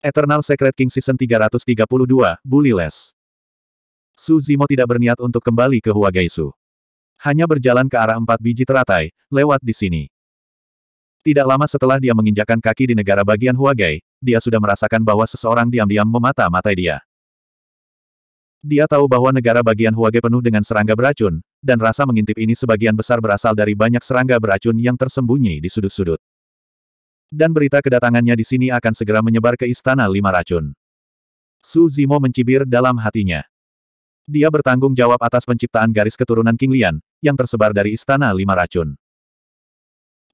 Eternal Secret King Season 332, Bully Su Zimo tidak berniat untuk kembali ke Hua Gaisu. Hanya berjalan ke arah empat biji teratai, lewat di sini. Tidak lama setelah dia menginjakan kaki di negara bagian Huagai, dia sudah merasakan bahwa seseorang diam-diam memata-matai dia. Dia tahu bahwa negara bagian Huage penuh dengan serangga beracun, dan rasa mengintip ini sebagian besar berasal dari banyak serangga beracun yang tersembunyi di sudut-sudut. Dan berita kedatangannya di sini akan segera menyebar ke Istana Lima Racun. Su Zimo mencibir dalam hatinya. Dia bertanggung jawab atas penciptaan garis keturunan King Lian, yang tersebar dari Istana Lima Racun.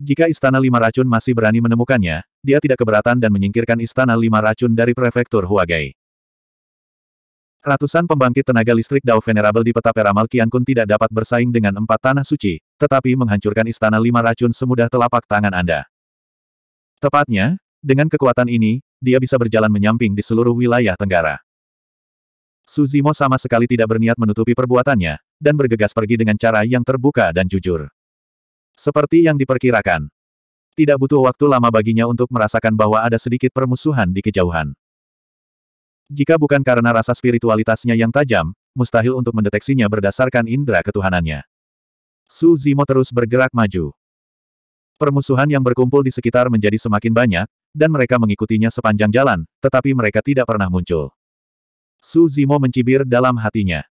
Jika Istana Lima Racun masih berani menemukannya, dia tidak keberatan dan menyingkirkan Istana Lima Racun dari Prefektur Huagai. Ratusan pembangkit tenaga listrik Dao Venerable di peta Peramal Kun tidak dapat bersaing dengan empat tanah suci, tetapi menghancurkan Istana Lima Racun semudah telapak tangan Anda. Tepatnya, dengan kekuatan ini, dia bisa berjalan menyamping di seluruh wilayah Tenggara. Suzimo sama sekali tidak berniat menutupi perbuatannya, dan bergegas pergi dengan cara yang terbuka dan jujur. Seperti yang diperkirakan. Tidak butuh waktu lama baginya untuk merasakan bahwa ada sedikit permusuhan di kejauhan. Jika bukan karena rasa spiritualitasnya yang tajam, mustahil untuk mendeteksinya berdasarkan indera ketuhanannya. Suzimo terus bergerak maju. Permusuhan yang berkumpul di sekitar menjadi semakin banyak, dan mereka mengikutinya sepanjang jalan, tetapi mereka tidak pernah muncul. Su Zimo mencibir dalam hatinya.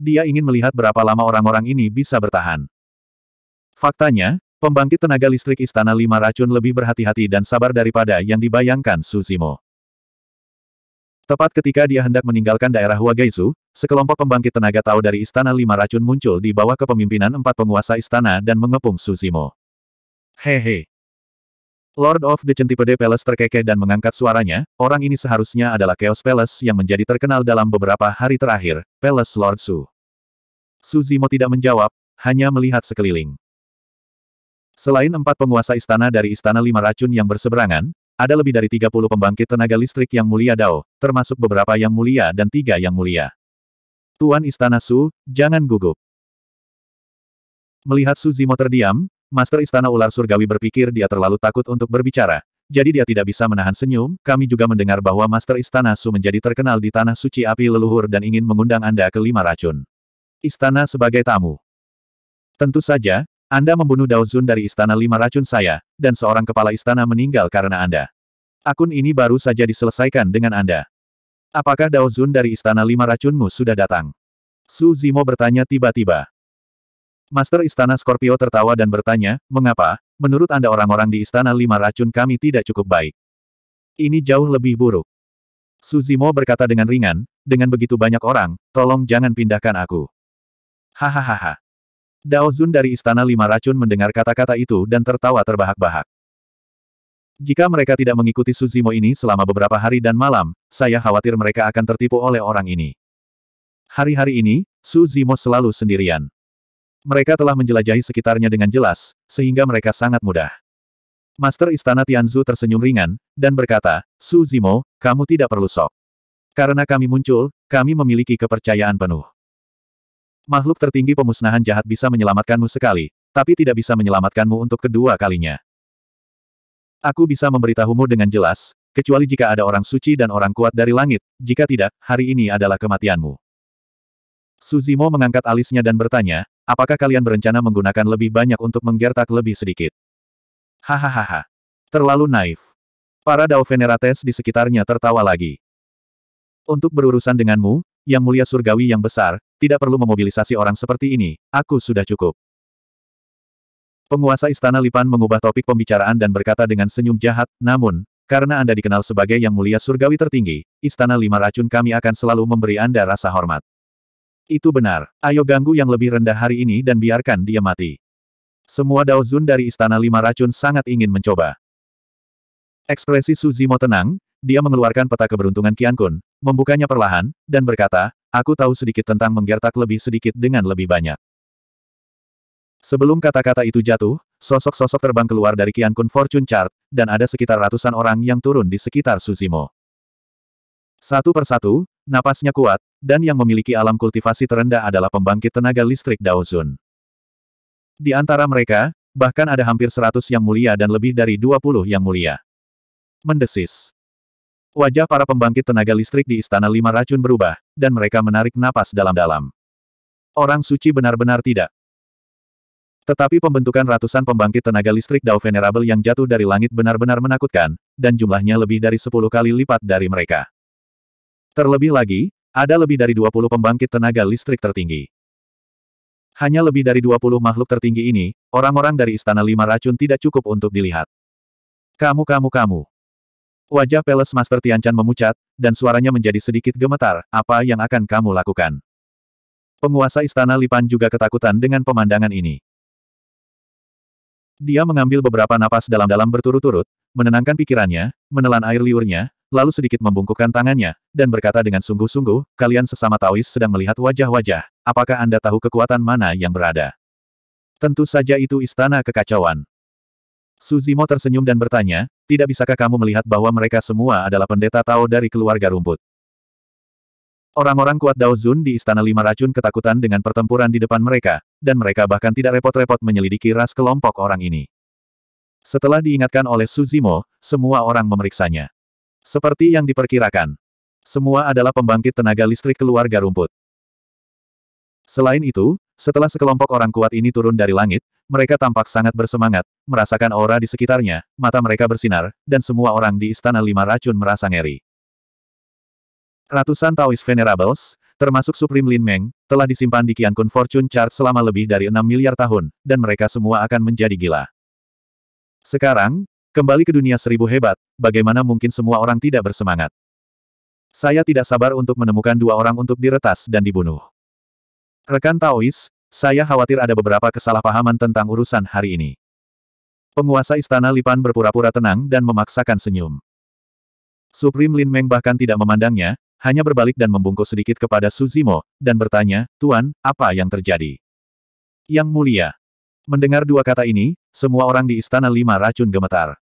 Dia ingin melihat berapa lama orang-orang ini bisa bertahan. Faktanya, pembangkit tenaga listrik Istana Lima Racun lebih berhati-hati dan sabar daripada yang dibayangkan Su Zimo. Tepat ketika dia hendak meninggalkan daerah Huagaizu, sekelompok pembangkit tenaga tahu dari Istana Lima Racun muncul di bawah kepemimpinan empat penguasa istana dan mengepung Suzimo. Hehe. Lord of the Centipede Palace terkekeh dan mengangkat suaranya, orang ini seharusnya adalah Chaos Palace yang menjadi terkenal dalam beberapa hari terakhir, Palace Lord Su. Su Zimo tidak menjawab, hanya melihat sekeliling. Selain empat penguasa istana dari Istana Lima Racun yang berseberangan, ada lebih dari 30 pembangkit tenaga listrik yang mulia Dao, termasuk beberapa yang mulia dan tiga yang mulia. Tuan Istana Su, jangan gugup. Melihat Su Zimo terdiam, Master Istana Ular Surgawi berpikir dia terlalu takut untuk berbicara, jadi dia tidak bisa menahan senyum, kami juga mendengar bahwa Master Istana Su menjadi terkenal di Tanah Suci Api Leluhur dan ingin mengundang Anda ke Lima Racun. Istana sebagai tamu. Tentu saja, Anda membunuh Dao Zun dari Istana Lima Racun saya, dan seorang kepala istana meninggal karena Anda. Akun ini baru saja diselesaikan dengan Anda. Apakah Dao Zun dari Istana Lima Racunmu sudah datang? Su Zimo bertanya tiba-tiba. Master Istana Scorpio tertawa dan bertanya, mengapa, menurut Anda orang-orang di Istana Lima racun kami tidak cukup baik? Ini jauh lebih buruk. Suzimo berkata dengan ringan, dengan begitu banyak orang, tolong jangan pindahkan aku. Hahaha. Dao Zun dari Istana Lima Racun mendengar kata-kata itu dan tertawa terbahak-bahak. Jika mereka tidak mengikuti Suzimo ini selama beberapa hari dan malam, saya khawatir mereka akan tertipu oleh orang ini. Hari-hari ini, Suzimo selalu sendirian. Mereka telah menjelajahi sekitarnya dengan jelas, sehingga mereka sangat mudah. Master Istana Tianzu tersenyum ringan, dan berkata, Su Zimo, kamu tidak perlu sok. Karena kami muncul, kami memiliki kepercayaan penuh. Makhluk tertinggi pemusnahan jahat bisa menyelamatkanmu sekali, tapi tidak bisa menyelamatkanmu untuk kedua kalinya. Aku bisa memberitahumu dengan jelas, kecuali jika ada orang suci dan orang kuat dari langit, jika tidak, hari ini adalah kematianmu. Suzimo mengangkat alisnya dan bertanya, Apakah kalian berencana menggunakan lebih banyak untuk menggertak lebih sedikit? Hahaha. Terlalu naif. Para Dao Venerates di sekitarnya tertawa lagi. Untuk berurusan denganmu, yang mulia surgawi yang besar, tidak perlu memobilisasi orang seperti ini, aku sudah cukup. Penguasa Istana Lipan mengubah topik pembicaraan dan berkata dengan senyum jahat, namun, karena Anda dikenal sebagai Yang Mulia Surgawi Tertinggi, Istana Lima Racun kami akan selalu memberi Anda rasa hormat. Itu benar. Ayo ganggu yang lebih rendah hari ini dan biarkan dia mati. Semua Daozun dari Istana Lima Racun sangat ingin mencoba. Ekspresi Suzimo tenang, dia mengeluarkan peta keberuntungan Kun, membukanya perlahan, dan berkata, aku tahu sedikit tentang menggertak lebih sedikit dengan lebih banyak. Sebelum kata-kata itu jatuh, sosok-sosok terbang keluar dari Kun Fortune Chart, dan ada sekitar ratusan orang yang turun di sekitar Suzimo. Satu persatu, Napasnya kuat, dan yang memiliki alam kultivasi terendah adalah pembangkit tenaga listrik Daozun. Di antara mereka, bahkan ada hampir 100 yang mulia dan lebih dari 20 yang mulia. Mendesis. Wajah para pembangkit tenaga listrik di Istana Lima Racun berubah, dan mereka menarik napas dalam-dalam. Orang suci benar-benar tidak. Tetapi pembentukan ratusan pembangkit tenaga listrik Dao Venerable yang jatuh dari langit benar-benar menakutkan, dan jumlahnya lebih dari 10 kali lipat dari mereka. Terlebih lagi, ada lebih dari 20 pembangkit tenaga listrik tertinggi. Hanya lebih dari 20 makhluk tertinggi ini, orang-orang dari Istana Lima Racun tidak cukup untuk dilihat. Kamu kamu kamu. Wajah Peles Master Tiancan memucat, dan suaranya menjadi sedikit gemetar, apa yang akan kamu lakukan? Penguasa Istana Lipan juga ketakutan dengan pemandangan ini. Dia mengambil beberapa napas dalam-dalam berturut-turut, menenangkan pikirannya, menelan air liurnya, lalu sedikit membungkukkan tangannya, dan berkata dengan sungguh-sungguh, kalian sesama Taois sedang melihat wajah-wajah, apakah Anda tahu kekuatan mana yang berada? Tentu saja itu istana kekacauan. Suzimo tersenyum dan bertanya, tidak bisakah kamu melihat bahwa mereka semua adalah pendeta Tao dari keluarga rumput? Orang-orang kuat Daozun di Istana Lima Racun ketakutan dengan pertempuran di depan mereka, dan mereka bahkan tidak repot-repot menyelidiki ras kelompok orang ini. Setelah diingatkan oleh Suzimo, semua orang memeriksanya. Seperti yang diperkirakan. Semua adalah pembangkit tenaga listrik keluarga rumput. Selain itu, setelah sekelompok orang kuat ini turun dari langit, mereka tampak sangat bersemangat, merasakan aura di sekitarnya, mata mereka bersinar, dan semua orang di Istana Lima Racun merasa ngeri. Ratusan Taoist Venerables, termasuk Supreme Lin Meng, telah disimpan di Kun Fortune Chart selama lebih dari 6 miliar tahun, dan mereka semua akan menjadi gila. Sekarang, Kembali ke dunia seribu hebat, bagaimana mungkin semua orang tidak bersemangat? Saya tidak sabar untuk menemukan dua orang untuk diretas dan dibunuh. Rekan Taois, saya khawatir ada beberapa kesalahpahaman tentang urusan hari ini. Penguasa istana Lipan berpura-pura tenang dan memaksakan senyum. Supreme Lin Meng bahkan tidak memandangnya, hanya berbalik dan membungkuk sedikit kepada Suzimo, dan bertanya, Tuan, apa yang terjadi? Yang mulia. Mendengar dua kata ini, semua orang di Istana Lima Racun gemetar.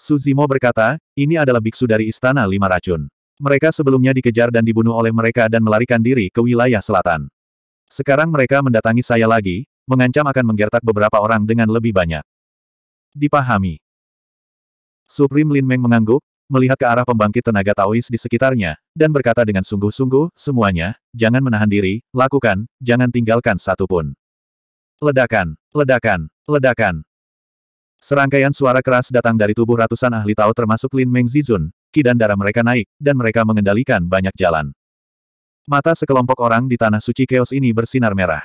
Suzimo berkata, ini adalah biksu dari Istana Lima Racun. Mereka sebelumnya dikejar dan dibunuh oleh mereka dan melarikan diri ke wilayah selatan. Sekarang mereka mendatangi saya lagi, mengancam akan menggertak beberapa orang dengan lebih banyak. Dipahami. Supreme Lin Meng mengangguk, melihat ke arah pembangkit tenaga Taois di sekitarnya, dan berkata dengan sungguh-sungguh, semuanya, jangan menahan diri, lakukan, jangan tinggalkan satupun. Ledakan, ledakan, ledakan. Serangkaian suara keras datang dari tubuh ratusan ahli Tao termasuk Lin Meng Zizun, ki dan darah mereka naik, dan mereka mengendalikan banyak jalan. Mata sekelompok orang di tanah suci keos ini bersinar merah.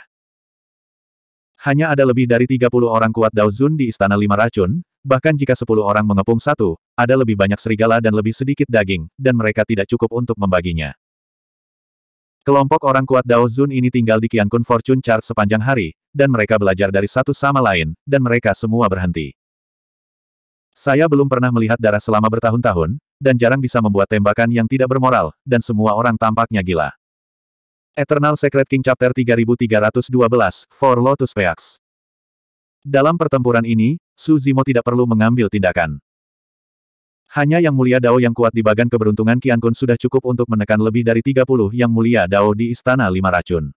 Hanya ada lebih dari 30 orang kuat Daozun di Istana Lima Racun, bahkan jika 10 orang mengepung satu, ada lebih banyak serigala dan lebih sedikit daging, dan mereka tidak cukup untuk membaginya. Kelompok orang kuat Dao Zun ini tinggal di Qiankun Fortune Chart sepanjang hari, dan mereka belajar dari satu sama lain, dan mereka semua berhenti. Saya belum pernah melihat darah selama bertahun-tahun, dan jarang bisa membuat tembakan yang tidak bermoral, dan semua orang tampaknya gila. Eternal Secret King Chapter 3312, For Lotus Peaks Dalam pertempuran ini, Suzimo tidak perlu mengambil tindakan. Hanya Yang Mulia Dao yang kuat di bagan keberuntungan Qian Kun sudah cukup untuk menekan lebih dari 30 Yang Mulia Dao di Istana Lima Racun.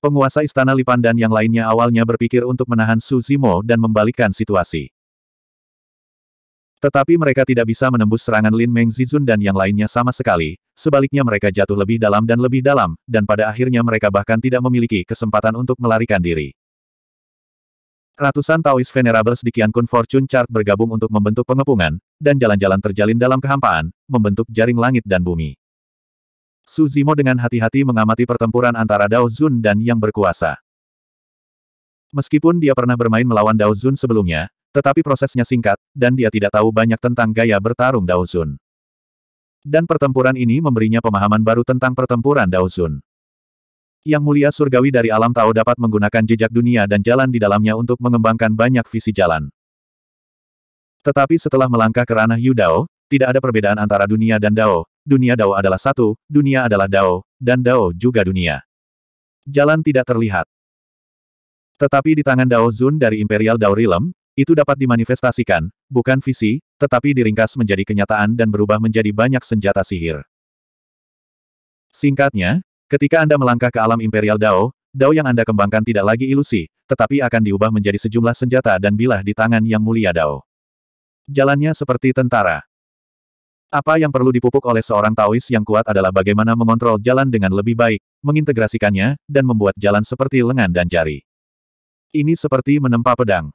Penguasa Istana Lipan dan yang lainnya awalnya berpikir untuk menahan Su Zimo dan membalikkan situasi. Tetapi mereka tidak bisa menembus serangan Lin Meng Zizun dan yang lainnya sama sekali, sebaliknya mereka jatuh lebih dalam dan lebih dalam, dan pada akhirnya mereka bahkan tidak memiliki kesempatan untuk melarikan diri. Ratusan Taoist Venerables di Qiankun Fortune Chart bergabung untuk membentuk pengepungan, dan jalan-jalan terjalin dalam kehampaan, membentuk jaring langit dan bumi. Su Zimo dengan hati-hati mengamati pertempuran antara Dao Zun dan yang berkuasa. Meskipun dia pernah bermain melawan Dao Zun sebelumnya, tetapi prosesnya singkat, dan dia tidak tahu banyak tentang gaya bertarung Dao Zun. Dan pertempuran ini memberinya pemahaman baru tentang pertempuran Dao Zun. Yang mulia surgawi dari alam Tao dapat menggunakan jejak dunia dan jalan di dalamnya untuk mengembangkan banyak visi jalan. Tetapi setelah melangkah ke ranah Yu Dao, tidak ada perbedaan antara dunia dan Dao. Dunia Dao adalah satu, dunia adalah Dao, dan Dao juga dunia. Jalan tidak terlihat. Tetapi di tangan Dao Zun dari Imperial Dao Realm, itu dapat dimanifestasikan, bukan visi, tetapi diringkas menjadi kenyataan dan berubah menjadi banyak senjata sihir. Singkatnya, Ketika Anda melangkah ke alam Imperial Dao, Dao yang Anda kembangkan tidak lagi ilusi, tetapi akan diubah menjadi sejumlah senjata dan bilah di tangan yang mulia Dao. Jalannya seperti tentara. Apa yang perlu dipupuk oleh seorang Taois yang kuat adalah bagaimana mengontrol jalan dengan lebih baik, mengintegrasikannya, dan membuat jalan seperti lengan dan jari. Ini seperti menempa pedang.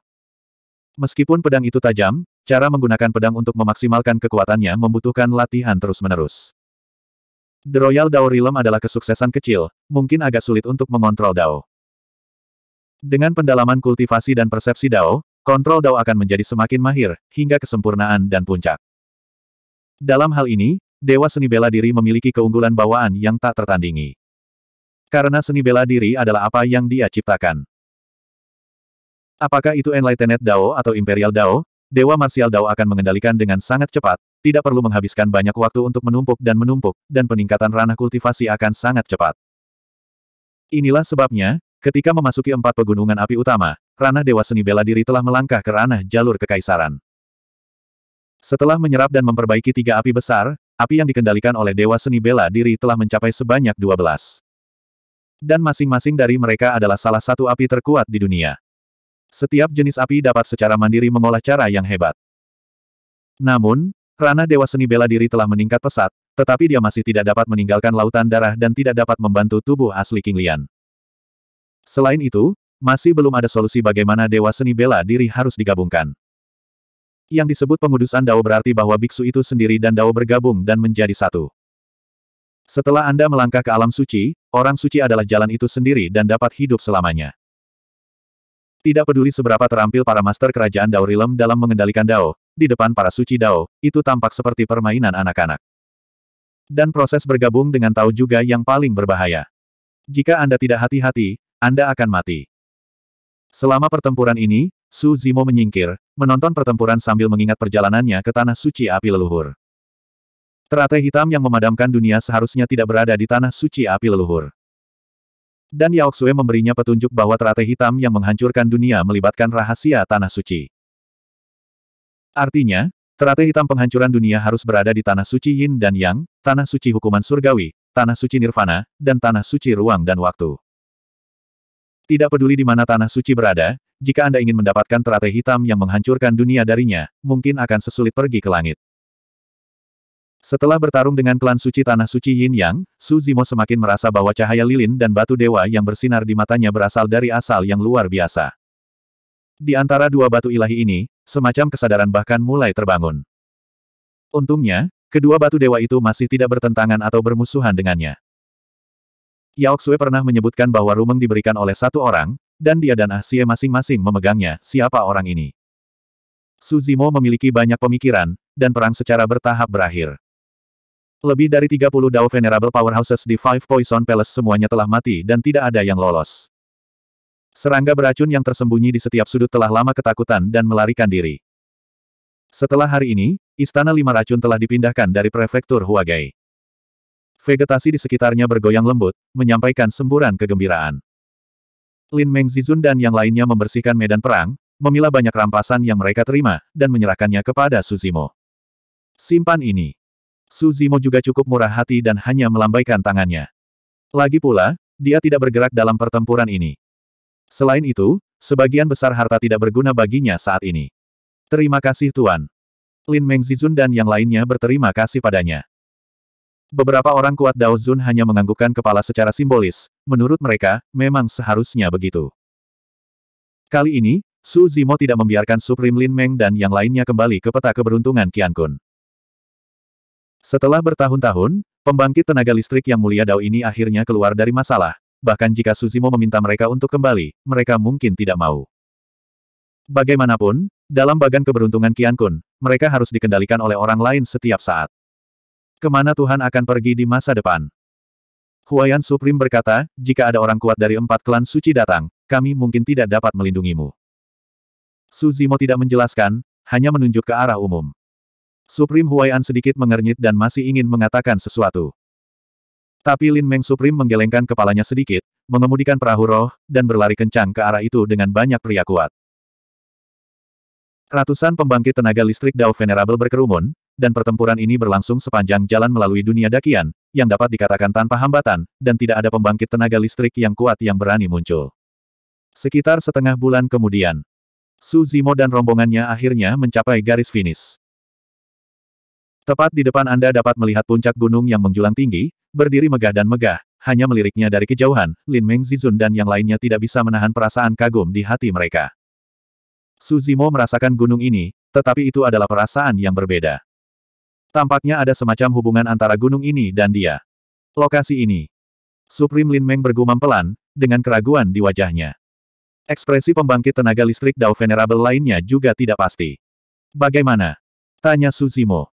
Meskipun pedang itu tajam, cara menggunakan pedang untuk memaksimalkan kekuatannya membutuhkan latihan terus-menerus. The Royal Dao Realm adalah kesuksesan kecil, mungkin agak sulit untuk mengontrol Dao. Dengan pendalaman kultivasi dan persepsi Dao, kontrol Dao akan menjadi semakin mahir, hingga kesempurnaan dan puncak. Dalam hal ini, Dewa Seni Bela Diri memiliki keunggulan bawaan yang tak tertandingi. Karena seni bela diri adalah apa yang dia ciptakan. Apakah itu Enlightened Dao atau Imperial Dao, Dewa Marsial Dao akan mengendalikan dengan sangat cepat, tidak perlu menghabiskan banyak waktu untuk menumpuk dan menumpuk, dan peningkatan ranah kultivasi akan sangat cepat. Inilah sebabnya, ketika memasuki empat pegunungan api utama, ranah Dewa Seni Bela Diri telah melangkah ke ranah jalur kekaisaran. Setelah menyerap dan memperbaiki tiga api besar, api yang dikendalikan oleh Dewa Seni Bela Diri telah mencapai sebanyak dua belas, Dan masing-masing dari mereka adalah salah satu api terkuat di dunia. Setiap jenis api dapat secara mandiri mengolah cara yang hebat. Namun, ranah Dewa Seni Bela Diri telah meningkat pesat, tetapi dia masih tidak dapat meninggalkan lautan darah dan tidak dapat membantu tubuh asli King Lian. Selain itu, masih belum ada solusi bagaimana Dewa Seni Bela Diri harus digabungkan. Yang disebut pengudusan Dao berarti bahwa biksu itu sendiri dan Dao bergabung dan menjadi satu. Setelah Anda melangkah ke alam suci, orang suci adalah jalan itu sendiri dan dapat hidup selamanya. Tidak peduli seberapa terampil para master kerajaan Dao Rilem dalam mengendalikan Dao, di depan para suci Dao, itu tampak seperti permainan anak-anak. Dan proses bergabung dengan Tao juga yang paling berbahaya. Jika Anda tidak hati-hati, Anda akan mati. Selama pertempuran ini, Su Zimo menyingkir, menonton pertempuran sambil mengingat perjalanannya ke Tanah Suci Api Leluhur. Teratai hitam yang memadamkan dunia seharusnya tidak berada di Tanah Suci Api Leluhur. Dan Yao Xue memberinya petunjuk bahwa teratai hitam yang menghancurkan dunia melibatkan rahasia Tanah Suci. Artinya, teratai hitam penghancuran dunia harus berada di Tanah Suci Yin dan Yang, Tanah Suci Hukuman Surgawi, Tanah Suci Nirvana, dan Tanah Suci Ruang dan Waktu. Tidak peduli di mana tanah suci berada, jika Anda ingin mendapatkan teratai hitam yang menghancurkan dunia darinya, mungkin akan sesulit pergi ke langit. Setelah bertarung dengan klan suci Tanah Suci Yin Yang, Su Zimo semakin merasa bahwa cahaya lilin dan batu dewa yang bersinar di matanya berasal dari asal yang luar biasa. Di antara dua batu ilahi ini, semacam kesadaran bahkan mulai terbangun. Untungnya, kedua batu dewa itu masih tidak bertentangan atau bermusuhan dengannya. Yao Xue pernah menyebutkan bahwa rumeng diberikan oleh satu orang, dan dia dan Ah masing-masing memegangnya, siapa orang ini. Su Zimo memiliki banyak pemikiran, dan perang secara bertahap berakhir. Lebih dari 30 Dao Venerable Powerhouses di Five Poison Palace semuanya telah mati dan tidak ada yang lolos. Serangga beracun yang tersembunyi di setiap sudut telah lama ketakutan dan melarikan diri. Setelah hari ini, Istana Lima Racun telah dipindahkan dari Prefektur Huagai. Vegetasi di sekitarnya bergoyang lembut, menyampaikan semburan kegembiraan. Lin Meng Zizun dan yang lainnya membersihkan medan perang, memilah banyak rampasan yang mereka terima, dan menyerahkannya kepada Suzimo. Simpan ini. Su Zimo juga cukup murah hati dan hanya melambaikan tangannya. Lagi pula, dia tidak bergerak dalam pertempuran ini. Selain itu, sebagian besar harta tidak berguna baginya saat ini. Terima kasih Tuan. Lin Mengzizun dan yang lainnya berterima kasih padanya. Beberapa orang kuat Dao Zun hanya menganggukkan kepala secara simbolis, menurut mereka, memang seharusnya begitu. Kali ini, Su Zimo tidak membiarkan Supreme Lin Meng dan yang lainnya kembali ke peta keberuntungan Qiankun. Kun. Setelah bertahun-tahun, pembangkit tenaga listrik yang mulia Dao ini akhirnya keluar dari masalah, bahkan jika Suzimo meminta mereka untuk kembali, mereka mungkin tidak mau. Bagaimanapun, dalam bagan keberuntungan Kian Kun, mereka harus dikendalikan oleh orang lain setiap saat. Kemana Tuhan akan pergi di masa depan? Huayan Supreme berkata, jika ada orang kuat dari empat klan suci datang, kami mungkin tidak dapat melindungimu. Suzimo tidak menjelaskan, hanya menunjuk ke arah umum. Supreme Huayan sedikit mengernyit dan masih ingin mengatakan sesuatu. Tapi Lin Meng Supreme menggelengkan kepalanya sedikit, mengemudikan perahu roh, dan berlari kencang ke arah itu dengan banyak pria kuat. Ratusan pembangkit tenaga listrik Dao Venerable berkerumun, dan pertempuran ini berlangsung sepanjang jalan melalui dunia dakian, yang dapat dikatakan tanpa hambatan, dan tidak ada pembangkit tenaga listrik yang kuat yang berani muncul. Sekitar setengah bulan kemudian, Su Zimo dan rombongannya akhirnya mencapai garis finish. Tepat di depan Anda dapat melihat puncak gunung yang menjulang tinggi, berdiri megah dan megah, hanya meliriknya dari kejauhan, Lin Meng Zizun dan yang lainnya tidak bisa menahan perasaan kagum di hati mereka. Suzimo merasakan gunung ini, tetapi itu adalah perasaan yang berbeda. Tampaknya ada semacam hubungan antara gunung ini dan dia. Lokasi ini. Supreme Lin Meng bergumam pelan, dengan keraguan di wajahnya. Ekspresi pembangkit tenaga listrik Dao Venerable lainnya juga tidak pasti. Bagaimana? Tanya Suzimo.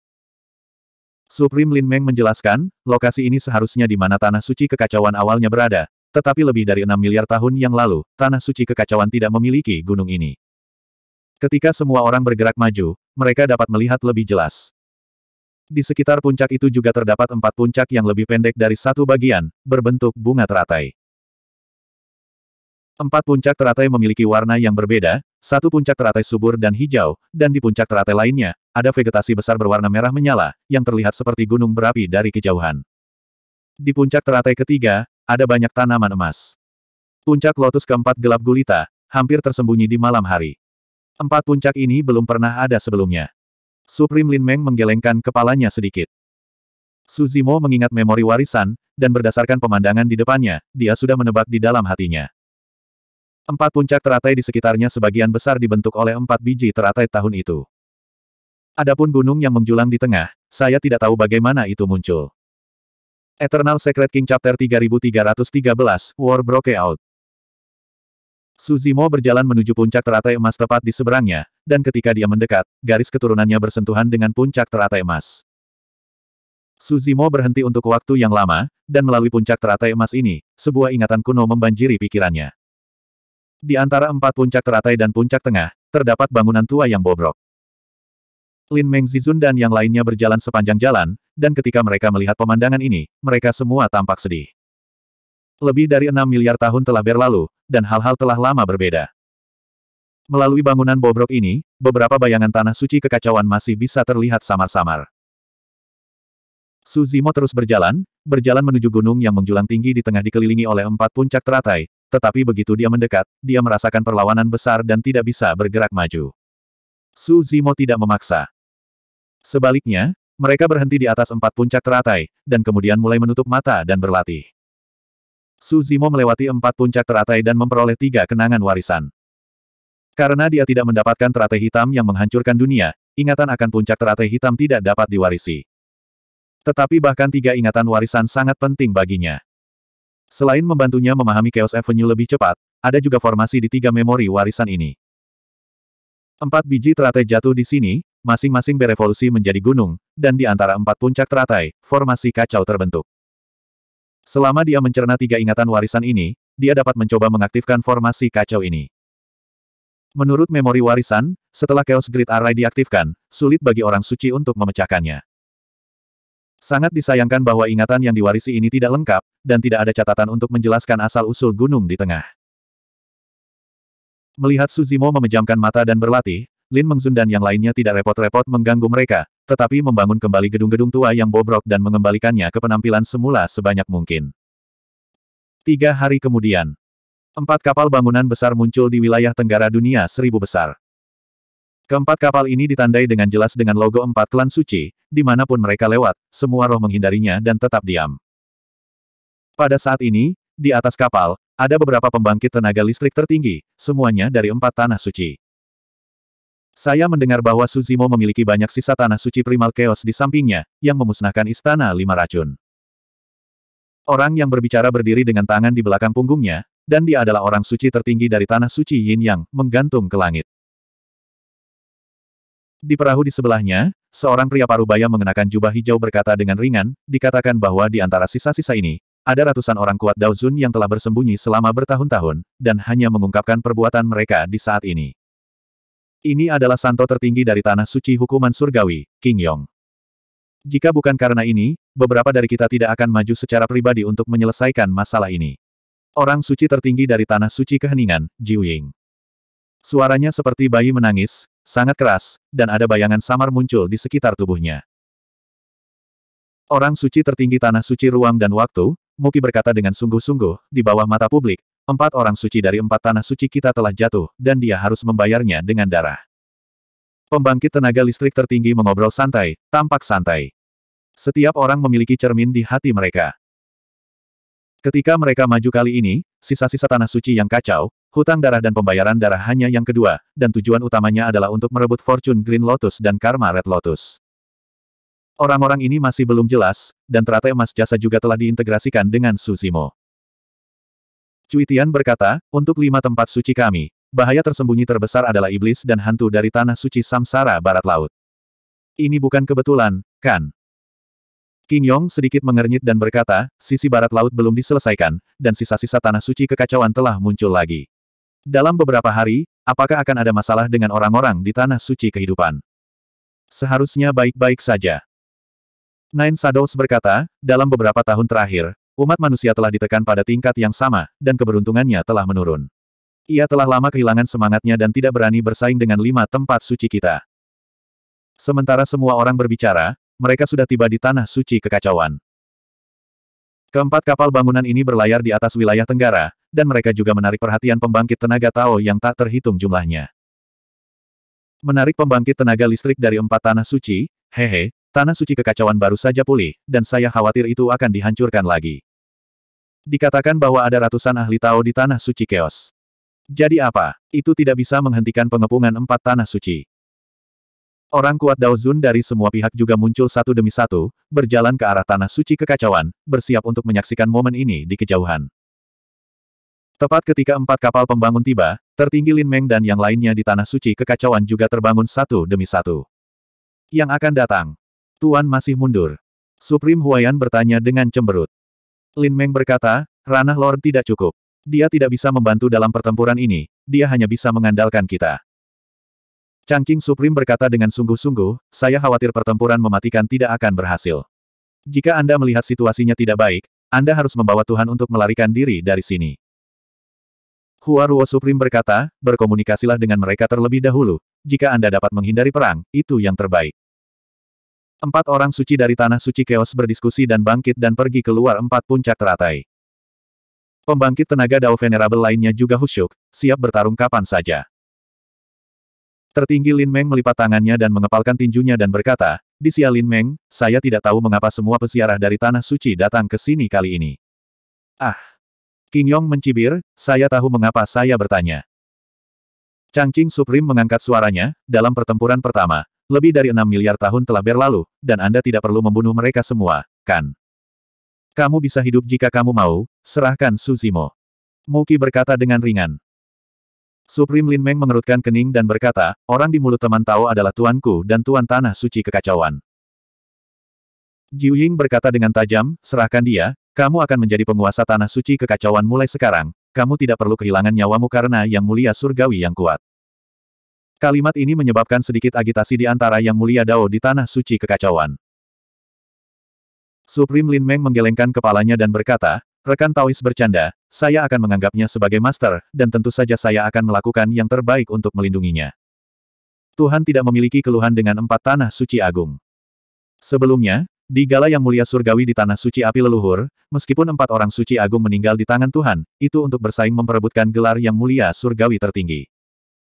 Supreme Lin Meng menjelaskan, lokasi ini seharusnya di mana Tanah Suci Kekacauan awalnya berada, tetapi lebih dari 6 miliar tahun yang lalu, Tanah Suci Kekacauan tidak memiliki gunung ini. Ketika semua orang bergerak maju, mereka dapat melihat lebih jelas. Di sekitar puncak itu juga terdapat empat puncak yang lebih pendek dari satu bagian, berbentuk bunga teratai. Empat puncak teratai memiliki warna yang berbeda, satu puncak teratai subur dan hijau, dan di puncak teratai lainnya, ada vegetasi besar berwarna merah menyala, yang terlihat seperti gunung berapi dari kejauhan. Di puncak teratai ketiga, ada banyak tanaman emas. Puncak lotus keempat gelap gulita, hampir tersembunyi di malam hari. Empat puncak ini belum pernah ada sebelumnya. Supreme Lin Meng menggelengkan kepalanya sedikit. Suzimo mengingat memori warisan, dan berdasarkan pemandangan di depannya, dia sudah menebak di dalam hatinya. Empat puncak teratai di sekitarnya sebagian besar dibentuk oleh empat biji teratai tahun itu. Adapun gunung yang menjulang di tengah, saya tidak tahu bagaimana itu muncul. Eternal Secret King Chapter 3313, War Broke Out. Suzimo berjalan menuju puncak teratai emas tepat di seberangnya, dan ketika dia mendekat, garis keturunannya bersentuhan dengan puncak teratai emas. Suzimo berhenti untuk waktu yang lama, dan melalui puncak teratai emas ini, sebuah ingatan kuno membanjiri pikirannya. Di antara empat puncak teratai dan puncak tengah, terdapat bangunan tua yang bobrok. Lin Meng Zizun dan yang lainnya berjalan sepanjang jalan, dan ketika mereka melihat pemandangan ini, mereka semua tampak sedih. Lebih dari enam miliar tahun telah berlalu, dan hal-hal telah lama berbeda. Melalui bangunan bobrok ini, beberapa bayangan tanah suci kekacauan masih bisa terlihat samar-samar. Suzimo terus berjalan, berjalan menuju gunung yang menjulang tinggi di tengah dikelilingi oleh empat puncak teratai, tetapi begitu dia mendekat, dia merasakan perlawanan besar dan tidak bisa bergerak maju. Su Zimo tidak memaksa. Sebaliknya, mereka berhenti di atas empat puncak teratai, dan kemudian mulai menutup mata dan berlatih. Su Zimo melewati empat puncak teratai dan memperoleh tiga kenangan warisan. Karena dia tidak mendapatkan teratai hitam yang menghancurkan dunia, ingatan akan puncak teratai hitam tidak dapat diwarisi. Tetapi bahkan tiga ingatan warisan sangat penting baginya. Selain membantunya memahami Chaos Avenue lebih cepat, ada juga formasi di tiga memori warisan ini. Empat biji teratai jatuh di sini, masing-masing berevolusi menjadi gunung, dan di antara empat puncak teratai, formasi kacau terbentuk. Selama dia mencerna tiga ingatan warisan ini, dia dapat mencoba mengaktifkan formasi kacau ini. Menurut memori warisan, setelah Chaos Grid Array diaktifkan, sulit bagi orang suci untuk memecahkannya. Sangat disayangkan bahwa ingatan yang diwarisi ini tidak lengkap, dan tidak ada catatan untuk menjelaskan asal-usul gunung di tengah. Melihat Suzimo memejamkan mata dan berlatih, Lin Mengzun dan yang lainnya tidak repot-repot mengganggu mereka, tetapi membangun kembali gedung-gedung tua yang bobrok dan mengembalikannya ke penampilan semula sebanyak mungkin. Tiga hari kemudian, empat kapal bangunan besar muncul di wilayah Tenggara Dunia Seribu Besar. Keempat kapal ini ditandai dengan jelas dengan logo empat klan suci, dimanapun mereka lewat, semua roh menghindarinya dan tetap diam. Pada saat ini, di atas kapal, ada beberapa pembangkit tenaga listrik tertinggi, semuanya dari empat tanah suci. Saya mendengar bahwa Suzimo memiliki banyak sisa tanah suci primal chaos di sampingnya, yang memusnahkan istana lima racun. Orang yang berbicara berdiri dengan tangan di belakang punggungnya, dan dia adalah orang suci tertinggi dari tanah suci Yin Yang, menggantung ke langit. Di perahu di sebelahnya, seorang pria parubaya mengenakan jubah hijau berkata dengan ringan, dikatakan bahwa di antara sisa-sisa ini, ada ratusan orang kuat Daozun yang telah bersembunyi selama bertahun-tahun, dan hanya mengungkapkan perbuatan mereka di saat ini. Ini adalah santo tertinggi dari tanah suci hukuman surgawi, King Yong. Jika bukan karena ini, beberapa dari kita tidak akan maju secara pribadi untuk menyelesaikan masalah ini. Orang suci tertinggi dari tanah suci keheningan, Ji Wing. Suaranya seperti bayi menangis, sangat keras, dan ada bayangan samar muncul di sekitar tubuhnya. Orang suci tertinggi tanah suci ruang dan waktu, Muki berkata dengan sungguh-sungguh, di bawah mata publik, empat orang suci dari empat tanah suci kita telah jatuh, dan dia harus membayarnya dengan darah. Pembangkit tenaga listrik tertinggi mengobrol santai, tampak santai. Setiap orang memiliki cermin di hati mereka. Ketika mereka maju kali ini, sisa-sisa tanah suci yang kacau, hutang darah dan pembayaran darah hanya yang kedua, dan tujuan utamanya adalah untuk merebut fortune Green Lotus dan Karma Red Lotus. Orang-orang ini masih belum jelas, dan teratai emas jasa juga telah diintegrasikan dengan Suzimo. Cuitian berkata, untuk lima tempat suci kami, bahaya tersembunyi terbesar adalah iblis dan hantu dari tanah suci samsara barat laut. Ini bukan kebetulan, kan? King Yong sedikit mengernyit dan berkata, sisi barat laut belum diselesaikan, dan sisa-sisa tanah suci kekacauan telah muncul lagi. Dalam beberapa hari, apakah akan ada masalah dengan orang-orang di tanah suci kehidupan? Seharusnya baik-baik saja. Nine Shadows berkata, dalam beberapa tahun terakhir, umat manusia telah ditekan pada tingkat yang sama, dan keberuntungannya telah menurun. Ia telah lama kehilangan semangatnya dan tidak berani bersaing dengan lima tempat suci kita. Sementara semua orang berbicara, mereka sudah tiba di tanah suci kekacauan. Keempat kapal bangunan ini berlayar di atas wilayah tenggara, dan mereka juga menarik perhatian pembangkit tenaga Tao yang tak terhitung jumlahnya. Menarik pembangkit tenaga listrik dari empat tanah suci, hehe, Tanah suci kekacauan baru saja pulih, dan saya khawatir itu akan dihancurkan lagi. Dikatakan bahwa ada ratusan ahli Tao di tanah suci keos. Jadi apa? Itu tidak bisa menghentikan pengepungan empat tanah suci. Orang kuat Daozun dari semua pihak juga muncul satu demi satu, berjalan ke arah tanah suci kekacauan, bersiap untuk menyaksikan momen ini di kejauhan. Tepat ketika empat kapal pembangun tiba, tertinggi Lin Meng dan yang lainnya di tanah suci kekacauan juga terbangun satu demi satu. Yang akan datang, Tuan masih mundur. Supreme Huayan bertanya dengan cemberut. Lin Meng berkata, ranah Lord tidak cukup. Dia tidak bisa membantu dalam pertempuran ini, dia hanya bisa mengandalkan kita. Changqing Supreme berkata dengan sungguh-sungguh, saya khawatir pertempuran mematikan tidak akan berhasil. Jika Anda melihat situasinya tidak baik, Anda harus membawa Tuhan untuk melarikan diri dari sini. Hua Ruo Supreme berkata, berkomunikasilah dengan mereka terlebih dahulu, jika Anda dapat menghindari perang, itu yang terbaik. Empat orang suci dari Tanah Suci Keos berdiskusi dan bangkit dan pergi keluar empat puncak teratai. Pembangkit tenaga Dao Venerable lainnya juga husyuk, siap bertarung kapan saja. Tertinggi Lin Meng melipat tangannya dan mengepalkan tinjunya dan berkata, Di Sia Lin Meng, saya tidak tahu mengapa semua peziarah dari Tanah Suci datang ke sini kali ini. Ah! King Yong mencibir, saya tahu mengapa saya bertanya. Changqing Supreme mengangkat suaranya, dalam pertempuran pertama, lebih dari enam miliar tahun telah berlalu, dan Anda tidak perlu membunuh mereka semua, kan? Kamu bisa hidup jika kamu mau, serahkan Suzimo. Muki berkata dengan ringan. Supreme Lin Meng mengerutkan kening dan berkata, orang di mulut teman Tao adalah tuanku dan tuan tanah suci kekacauan. Jiu Ying berkata dengan tajam, serahkan dia, kamu akan menjadi penguasa tanah suci kekacauan mulai sekarang, kamu tidak perlu kehilangan nyawamu karena yang mulia surgawi yang kuat. Kalimat ini menyebabkan sedikit agitasi di antara Yang Mulia Dao di Tanah Suci Kekacauan. Supreme Lin Meng menggelengkan kepalanya dan berkata, Rekan Taois bercanda, saya akan menganggapnya sebagai master, dan tentu saja saya akan melakukan yang terbaik untuk melindunginya. Tuhan tidak memiliki keluhan dengan empat tanah suci agung. Sebelumnya, di gala yang mulia surgawi di tanah suci api leluhur, meskipun empat orang suci agung meninggal di tangan Tuhan, itu untuk bersaing memperebutkan gelar yang mulia surgawi tertinggi.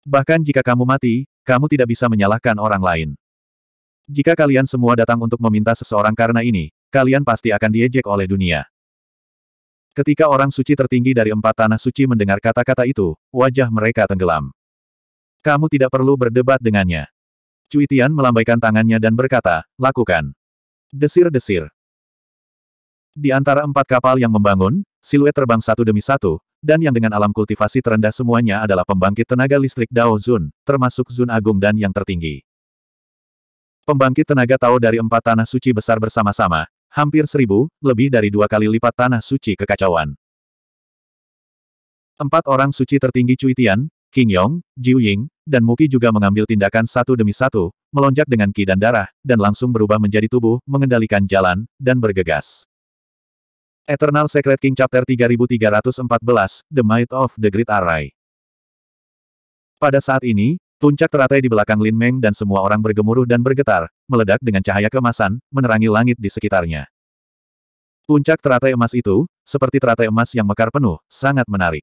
Bahkan jika kamu mati, kamu tidak bisa menyalahkan orang lain. Jika kalian semua datang untuk meminta seseorang karena ini, kalian pasti akan diejek oleh dunia. Ketika orang suci tertinggi dari empat tanah suci mendengar kata-kata itu, wajah mereka tenggelam. Kamu tidak perlu berdebat dengannya. Cuitian melambaikan tangannya dan berkata, lakukan. Desir-desir. Di antara empat kapal yang membangun, siluet terbang satu demi satu, dan yang dengan alam kultivasi terendah semuanya adalah pembangkit tenaga listrik Dao Zun, termasuk Zun Agung dan yang tertinggi. Pembangkit tenaga Tao dari empat tanah suci besar bersama-sama, hampir seribu, lebih dari dua kali lipat tanah suci kekacauan. Empat orang suci tertinggi Cuitian, King Yong, Jiu Ying, dan Muki juga mengambil tindakan satu demi satu, melonjak dengan ki dan darah, dan langsung berubah menjadi tubuh, mengendalikan jalan, dan bergegas. Eternal Secret King Chapter 3314, The Might of the Great Array. Pada saat ini, puncak teratai di belakang Lin Meng dan semua orang bergemuruh dan bergetar, meledak dengan cahaya kemasan, menerangi langit di sekitarnya. Puncak teratai emas itu, seperti teratai emas yang mekar penuh, sangat menarik.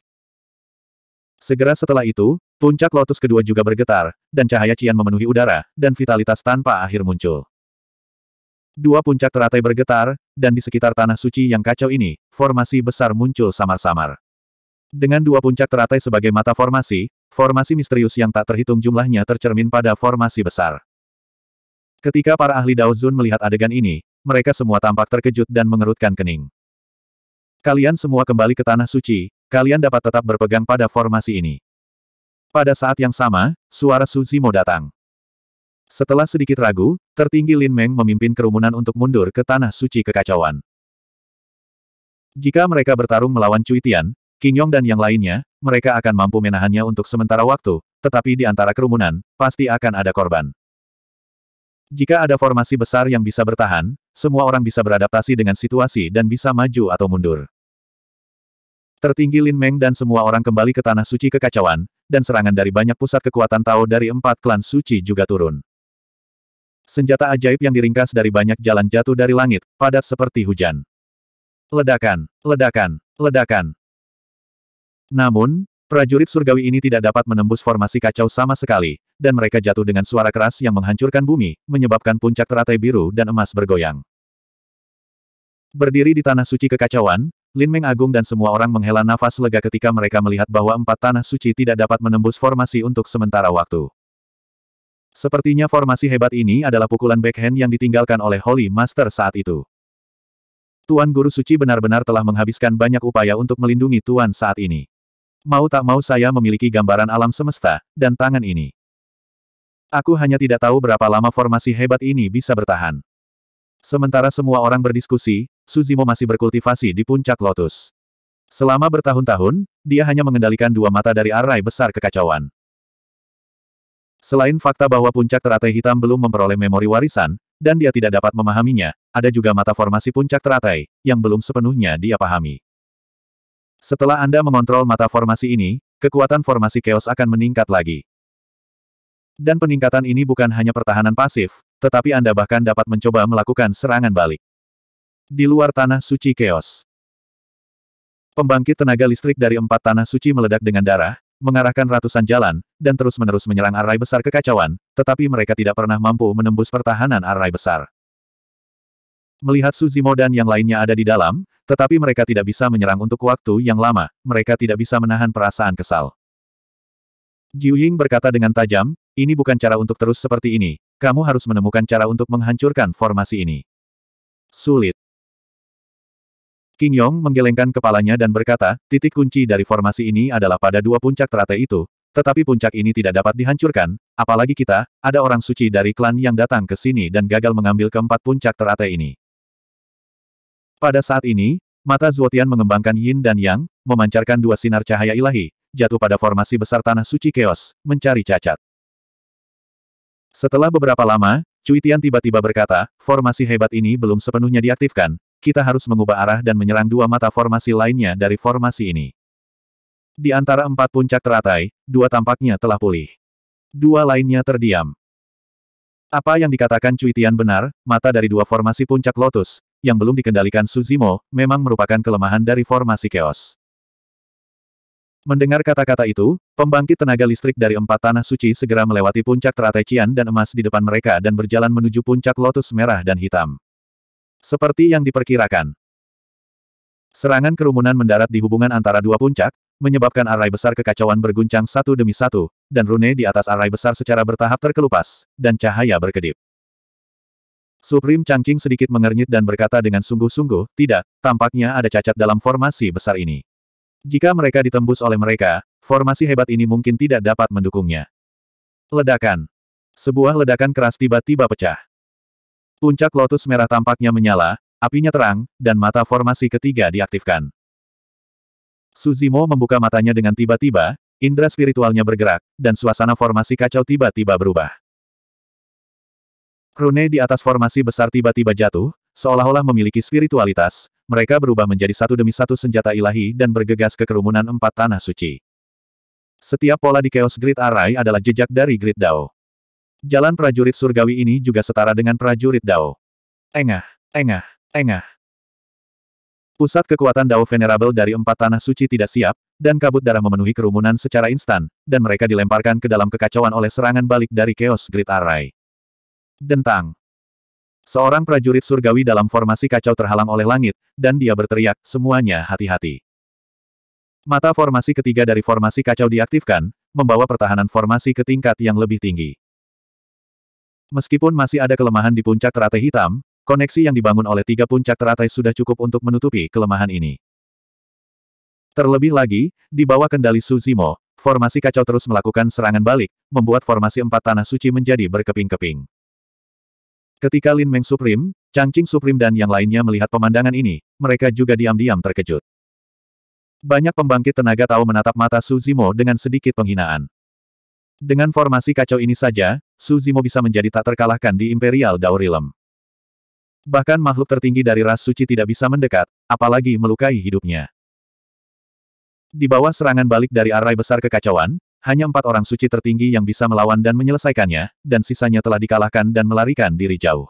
Segera setelah itu, puncak lotus kedua juga bergetar, dan cahaya cian memenuhi udara, dan vitalitas tanpa akhir muncul. Dua puncak teratai bergetar, dan di sekitar tanah suci yang kacau ini, formasi besar muncul samar-samar. Dengan dua puncak teratai sebagai mata formasi, formasi misterius yang tak terhitung jumlahnya tercermin pada formasi besar. Ketika para ahli Daozun melihat adegan ini, mereka semua tampak terkejut dan mengerutkan kening. Kalian semua kembali ke tanah suci, kalian dapat tetap berpegang pada formasi ini. Pada saat yang sama, suara Suzimo datang. Setelah sedikit ragu, Tertinggi Lin Meng memimpin kerumunan untuk mundur ke tanah suci kekacauan. Jika mereka bertarung melawan Cui Tian, King Yong dan yang lainnya, mereka akan mampu menahannya untuk sementara waktu, tetapi di antara kerumunan, pasti akan ada korban. Jika ada formasi besar yang bisa bertahan, semua orang bisa beradaptasi dengan situasi dan bisa maju atau mundur. Tertinggi Lin Meng dan semua orang kembali ke tanah suci kekacauan, dan serangan dari banyak pusat kekuatan Tao dari empat klan suci juga turun. Senjata ajaib yang diringkas dari banyak jalan jatuh dari langit, padat seperti hujan. Ledakan, ledakan, ledakan. Namun, prajurit surgawi ini tidak dapat menembus formasi kacau sama sekali, dan mereka jatuh dengan suara keras yang menghancurkan bumi, menyebabkan puncak teratai biru dan emas bergoyang. Berdiri di tanah suci kekacauan, Lin Meng Agung dan semua orang menghela nafas lega ketika mereka melihat bahwa empat tanah suci tidak dapat menembus formasi untuk sementara waktu. Sepertinya formasi hebat ini adalah pukulan backhand yang ditinggalkan oleh Holy Master saat itu. Tuan Guru Suci benar-benar telah menghabiskan banyak upaya untuk melindungi Tuan saat ini. Mau tak mau saya memiliki gambaran alam semesta, dan tangan ini. Aku hanya tidak tahu berapa lama formasi hebat ini bisa bertahan. Sementara semua orang berdiskusi, Suzimo masih berkultivasi di puncak lotus. Selama bertahun-tahun, dia hanya mengendalikan dua mata dari arai besar kekacauan. Selain fakta bahwa puncak teratai hitam belum memperoleh memori warisan, dan dia tidak dapat memahaminya, ada juga mata formasi puncak teratai, yang belum sepenuhnya dia pahami. Setelah Anda mengontrol mata formasi ini, kekuatan formasi chaos akan meningkat lagi. Dan peningkatan ini bukan hanya pertahanan pasif, tetapi Anda bahkan dapat mencoba melakukan serangan balik. Di luar Tanah Suci Chaos Pembangkit tenaga listrik dari empat Tanah Suci meledak dengan darah, mengarahkan ratusan jalan, dan terus-menerus menyerang arai besar kekacauan, tetapi mereka tidak pernah mampu menembus pertahanan arai besar. Melihat Suzimo dan yang lainnya ada di dalam, tetapi mereka tidak bisa menyerang untuk waktu yang lama, mereka tidak bisa menahan perasaan kesal. Jiu Ying berkata dengan tajam, ini bukan cara untuk terus seperti ini, kamu harus menemukan cara untuk menghancurkan formasi ini. Sulit. King Yong menggelengkan kepalanya dan berkata, titik kunci dari formasi ini adalah pada dua puncak teratai itu, tetapi puncak ini tidak dapat dihancurkan, apalagi kita, ada orang suci dari klan yang datang ke sini dan gagal mengambil keempat puncak teratai ini. Pada saat ini, mata Zuotian mengembangkan yin dan yang, memancarkan dua sinar cahaya ilahi, jatuh pada formasi besar tanah suci keos, mencari cacat. Setelah beberapa lama, Cuitian tiba-tiba berkata, formasi hebat ini belum sepenuhnya diaktifkan, kita harus mengubah arah dan menyerang dua mata formasi lainnya dari formasi ini. Di antara empat puncak teratai, dua tampaknya telah pulih. Dua lainnya terdiam. Apa yang dikatakan Cuitian benar, mata dari dua formasi puncak Lotus, yang belum dikendalikan Suzimo, memang merupakan kelemahan dari formasi chaos. Mendengar kata-kata itu, pembangkit tenaga listrik dari empat tanah suci segera melewati puncak teratai Cian dan emas di depan mereka dan berjalan menuju puncak lotus merah dan hitam. Seperti yang diperkirakan. Serangan kerumunan mendarat di hubungan antara dua puncak, menyebabkan arai besar kekacauan berguncang satu demi satu, dan rune di atas arai besar secara bertahap terkelupas, dan cahaya berkedip. Supreme Changqing sedikit mengernyit dan berkata dengan sungguh-sungguh, tidak, tampaknya ada cacat dalam formasi besar ini. Jika mereka ditembus oleh mereka, formasi hebat ini mungkin tidak dapat mendukungnya. Ledakan. Sebuah ledakan keras tiba-tiba pecah. Puncak lotus merah tampaknya menyala, apinya terang, dan mata formasi ketiga diaktifkan. Suzimo membuka matanya dengan tiba-tiba, indera spiritualnya bergerak, dan suasana formasi kacau tiba-tiba berubah. Rune di atas formasi besar tiba-tiba jatuh, seolah-olah memiliki spiritualitas, mereka berubah menjadi satu demi satu senjata ilahi dan bergegas ke kerumunan empat tanah suci. Setiap pola di Chaos Grid Array adalah jejak dari Grid Dao. Jalan prajurit surgawi ini juga setara dengan prajurit Dao. Engah, engah, engah. Pusat kekuatan Dao Venerable dari empat tanah suci tidak siap, dan kabut darah memenuhi kerumunan secara instan, dan mereka dilemparkan ke dalam kekacauan oleh serangan balik dari Chaos Grid Array. Dentang. Seorang prajurit surgawi dalam formasi kacau terhalang oleh langit, dan dia berteriak, semuanya hati-hati. Mata formasi ketiga dari formasi kacau diaktifkan, membawa pertahanan formasi ke tingkat yang lebih tinggi. Meskipun masih ada kelemahan di puncak teratai hitam, koneksi yang dibangun oleh tiga puncak teratai sudah cukup untuk menutupi kelemahan ini. Terlebih lagi, di bawah kendali Suzimo, formasi kacau terus melakukan serangan balik, membuat formasi empat tanah suci menjadi berkeping-keping. Ketika Lin Meng Supreme, Changqing Supreme dan yang lainnya melihat pemandangan ini, mereka juga diam-diam terkejut. Banyak pembangkit tenaga tahu menatap mata Suzimo dengan sedikit penghinaan. Dengan formasi kacau ini saja, Su bisa menjadi tak terkalahkan di Imperial Daurilem. Bahkan makhluk tertinggi dari ras suci tidak bisa mendekat, apalagi melukai hidupnya. Di bawah serangan balik dari arai besar kekacauan, hanya empat orang suci tertinggi yang bisa melawan dan menyelesaikannya, dan sisanya telah dikalahkan dan melarikan diri jauh.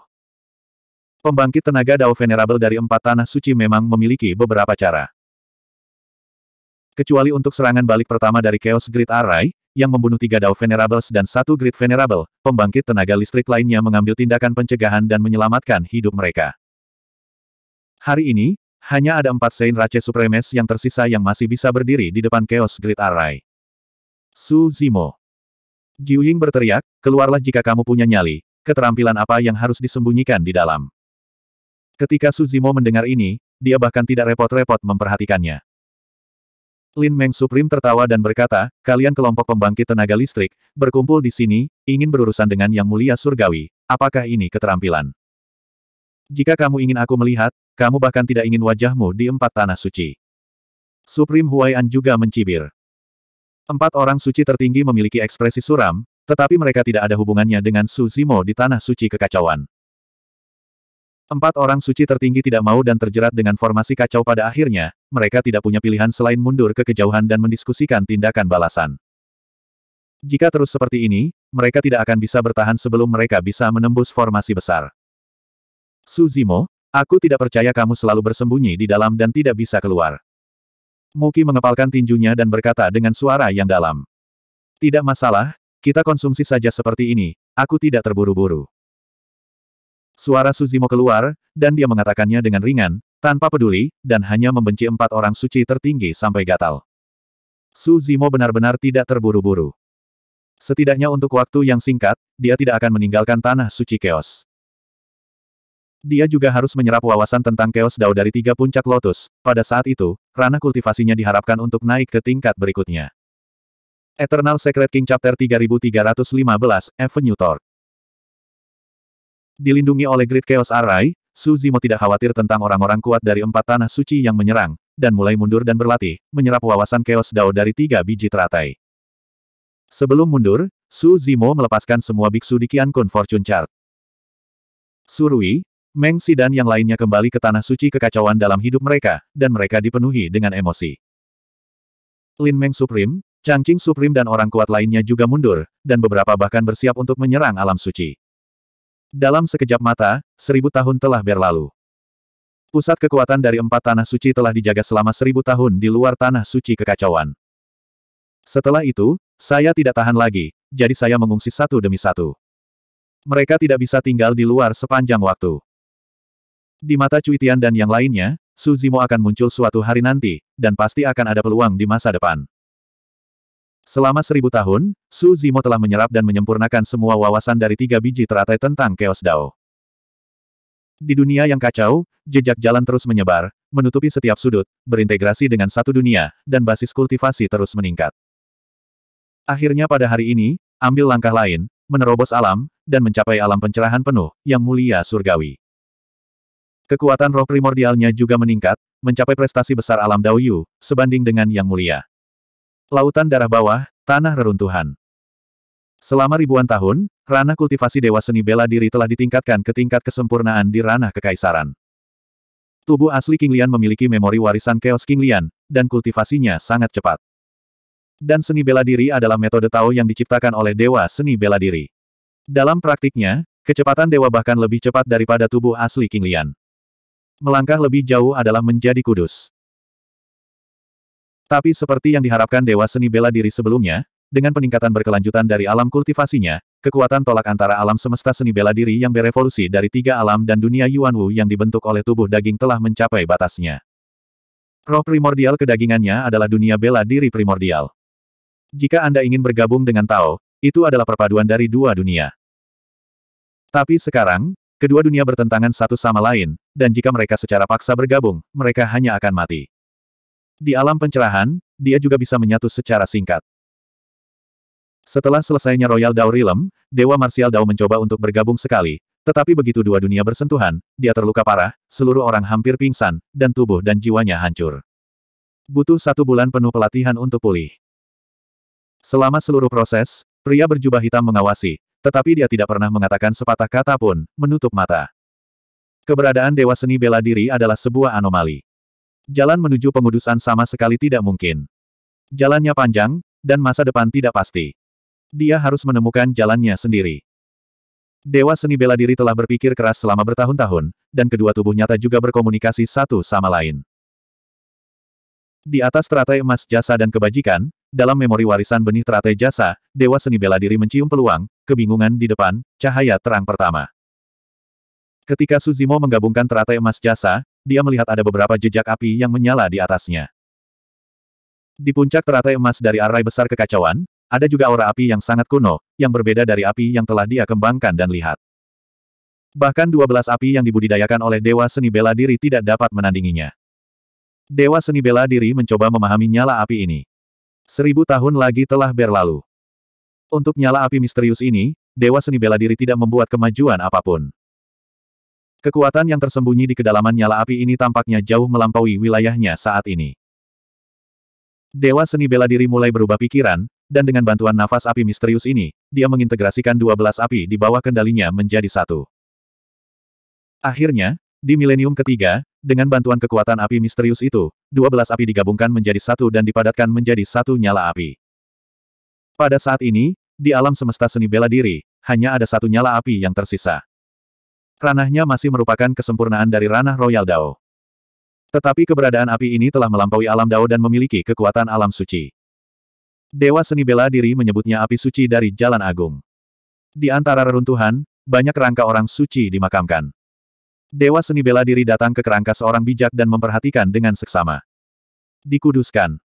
Pembangkit tenaga Dao Venerable dari empat tanah suci memang memiliki beberapa cara. Kecuali untuk serangan balik pertama dari Chaos Grid Array, yang membunuh tiga Dao Venerables dan satu Grid Venerable, pembangkit tenaga listrik lainnya mengambil tindakan pencegahan dan menyelamatkan hidup mereka. Hari ini, hanya ada empat Sein Rache Supremes yang tersisa yang masih bisa berdiri di depan Chaos Grid Array. Su Zimo. Jiu Ying berteriak, keluarlah jika kamu punya nyali, keterampilan apa yang harus disembunyikan di dalam. Ketika Su Zimo mendengar ini, dia bahkan tidak repot-repot memperhatikannya. Lin Meng Supreme tertawa dan berkata, kalian kelompok pembangkit tenaga listrik, berkumpul di sini, ingin berurusan dengan Yang Mulia Surgawi, apakah ini keterampilan? Jika kamu ingin aku melihat, kamu bahkan tidak ingin wajahmu di empat tanah suci. Supreme Huaian juga mencibir. Empat orang suci tertinggi memiliki ekspresi suram, tetapi mereka tidak ada hubungannya dengan Su Zimo di tanah suci kekacauan. Empat orang suci tertinggi tidak mau dan terjerat dengan formasi kacau pada akhirnya, mereka tidak punya pilihan selain mundur ke kejauhan dan mendiskusikan tindakan balasan. Jika terus seperti ini, mereka tidak akan bisa bertahan sebelum mereka bisa menembus formasi besar. Suzimo, aku tidak percaya kamu selalu bersembunyi di dalam dan tidak bisa keluar. Muki mengepalkan tinjunya dan berkata dengan suara yang dalam. Tidak masalah, kita konsumsi saja seperti ini, aku tidak terburu-buru. Suara Suzimo keluar, dan dia mengatakannya dengan ringan, tanpa peduli, dan hanya membenci empat orang suci tertinggi sampai gatal. Suzimo benar-benar tidak terburu-buru. Setidaknya untuk waktu yang singkat, dia tidak akan meninggalkan tanah suci keos. Dia juga harus menyerap wawasan tentang keos dao dari tiga puncak lotus, pada saat itu, ranah kultivasinya diharapkan untuk naik ke tingkat berikutnya. Eternal Secret King Chapter 3315, Avenue Torque Dilindungi oleh Great Chaos Array, Su Zimo tidak khawatir tentang orang-orang kuat dari empat tanah suci yang menyerang, dan mulai mundur dan berlatih, menyerap wawasan Chaos Dao dari tiga biji teratai. Sebelum mundur, Su Zimo melepaskan semua biksu di Kian Kun Fortune Chart. Surui, Meng Si dan yang lainnya kembali ke tanah suci kekacauan dalam hidup mereka, dan mereka dipenuhi dengan emosi. Lin Meng Supreme, Changqing Supreme dan orang kuat lainnya juga mundur, dan beberapa bahkan bersiap untuk menyerang alam suci. Dalam sekejap mata, seribu tahun telah berlalu. Pusat kekuatan dari empat tanah suci telah dijaga selama seribu tahun di luar tanah suci kekacauan. Setelah itu, saya tidak tahan lagi, jadi saya mengungsi satu demi satu. Mereka tidak bisa tinggal di luar sepanjang waktu. Di mata Cuitian dan yang lainnya, Suzimo akan muncul suatu hari nanti, dan pasti akan ada peluang di masa depan. Selama seribu tahun, Su Zimo telah menyerap dan menyempurnakan semua wawasan dari tiga biji teratai tentang Chaos Dao. Di dunia yang kacau, jejak jalan terus menyebar, menutupi setiap sudut, berintegrasi dengan satu dunia, dan basis kultivasi terus meningkat. Akhirnya pada hari ini, ambil langkah lain, menerobos alam, dan mencapai alam pencerahan penuh, yang mulia surgawi. Kekuatan roh primordialnya juga meningkat, mencapai prestasi besar alam Dao Yu, sebanding dengan yang mulia. Lautan darah bawah, tanah reruntuhan. Selama ribuan tahun, ranah kultivasi dewa seni bela diri telah ditingkatkan ke tingkat kesempurnaan di ranah kekaisaran. Tubuh asli King Lian memiliki memori warisan Chaos King Lian, dan kultivasinya sangat cepat. Dan seni bela diri adalah metode Tao yang diciptakan oleh dewa seni bela diri. Dalam praktiknya, kecepatan dewa bahkan lebih cepat daripada tubuh asli King Lian. Melangkah lebih jauh adalah menjadi kudus. Tapi seperti yang diharapkan Dewa Seni Bela Diri sebelumnya, dengan peningkatan berkelanjutan dari alam kultivasinya, kekuatan tolak antara alam semesta seni bela diri yang berevolusi dari tiga alam dan dunia Yuan Wu yang dibentuk oleh tubuh daging telah mencapai batasnya. Roh primordial kedagingannya adalah dunia bela diri primordial. Jika Anda ingin bergabung dengan Tao, itu adalah perpaduan dari dua dunia. Tapi sekarang, kedua dunia bertentangan satu sama lain, dan jika mereka secara paksa bergabung, mereka hanya akan mati. Di alam pencerahan, dia juga bisa menyatu secara singkat. Setelah selesainya Royal Dao Realm, Dewa Martial Dao mencoba untuk bergabung sekali, tetapi begitu dua dunia bersentuhan, dia terluka parah, seluruh orang hampir pingsan, dan tubuh dan jiwanya hancur. Butuh satu bulan penuh pelatihan untuk pulih. Selama seluruh proses, pria berjubah hitam mengawasi, tetapi dia tidak pernah mengatakan sepatah kata pun, menutup mata. Keberadaan Dewa Seni Bela Diri adalah sebuah anomali. Jalan menuju pengudusan sama sekali tidak mungkin. Jalannya panjang, dan masa depan tidak pasti. Dia harus menemukan jalannya sendiri. Dewa seni bela diri telah berpikir keras selama bertahun-tahun, dan kedua tubuh nyata juga berkomunikasi satu sama lain. Di atas teratai emas jasa dan kebajikan, dalam memori warisan benih teratai jasa, Dewa seni bela diri mencium peluang, kebingungan di depan, cahaya terang pertama. Ketika Suzimo menggabungkan teratai emas jasa, dia melihat ada beberapa jejak api yang menyala di atasnya. Di puncak teratai emas dari arai besar kekacauan, ada juga aura api yang sangat kuno, yang berbeda dari api yang telah dia kembangkan dan lihat. Bahkan dua belas api yang dibudidayakan oleh Dewa Seni Bela Diri tidak dapat menandinginya. Dewa Seni Bela Diri mencoba memahami nyala api ini. Seribu tahun lagi telah berlalu. Untuk nyala api misterius ini, Dewa Seni Bela Diri tidak membuat kemajuan apapun. Kekuatan yang tersembunyi di kedalaman nyala api ini tampaknya jauh melampaui wilayahnya saat ini. Dewa seni bela diri mulai berubah pikiran, dan dengan bantuan nafas api misterius ini, dia mengintegrasikan dua belas api di bawah kendalinya menjadi satu. Akhirnya, di milenium ketiga, dengan bantuan kekuatan api misterius itu, dua belas api digabungkan menjadi satu dan dipadatkan menjadi satu nyala api. Pada saat ini, di alam semesta seni bela diri, hanya ada satu nyala api yang tersisa. Ranahnya masih merupakan kesempurnaan dari ranah Royal Dao. Tetapi keberadaan api ini telah melampaui alam Dao dan memiliki kekuatan alam suci. Dewa seni bela diri menyebutnya api suci dari Jalan Agung. Di antara reruntuhan, banyak kerangka orang suci dimakamkan. Dewa seni bela diri datang ke kerangka seorang bijak dan memperhatikan dengan seksama. Dikuduskan.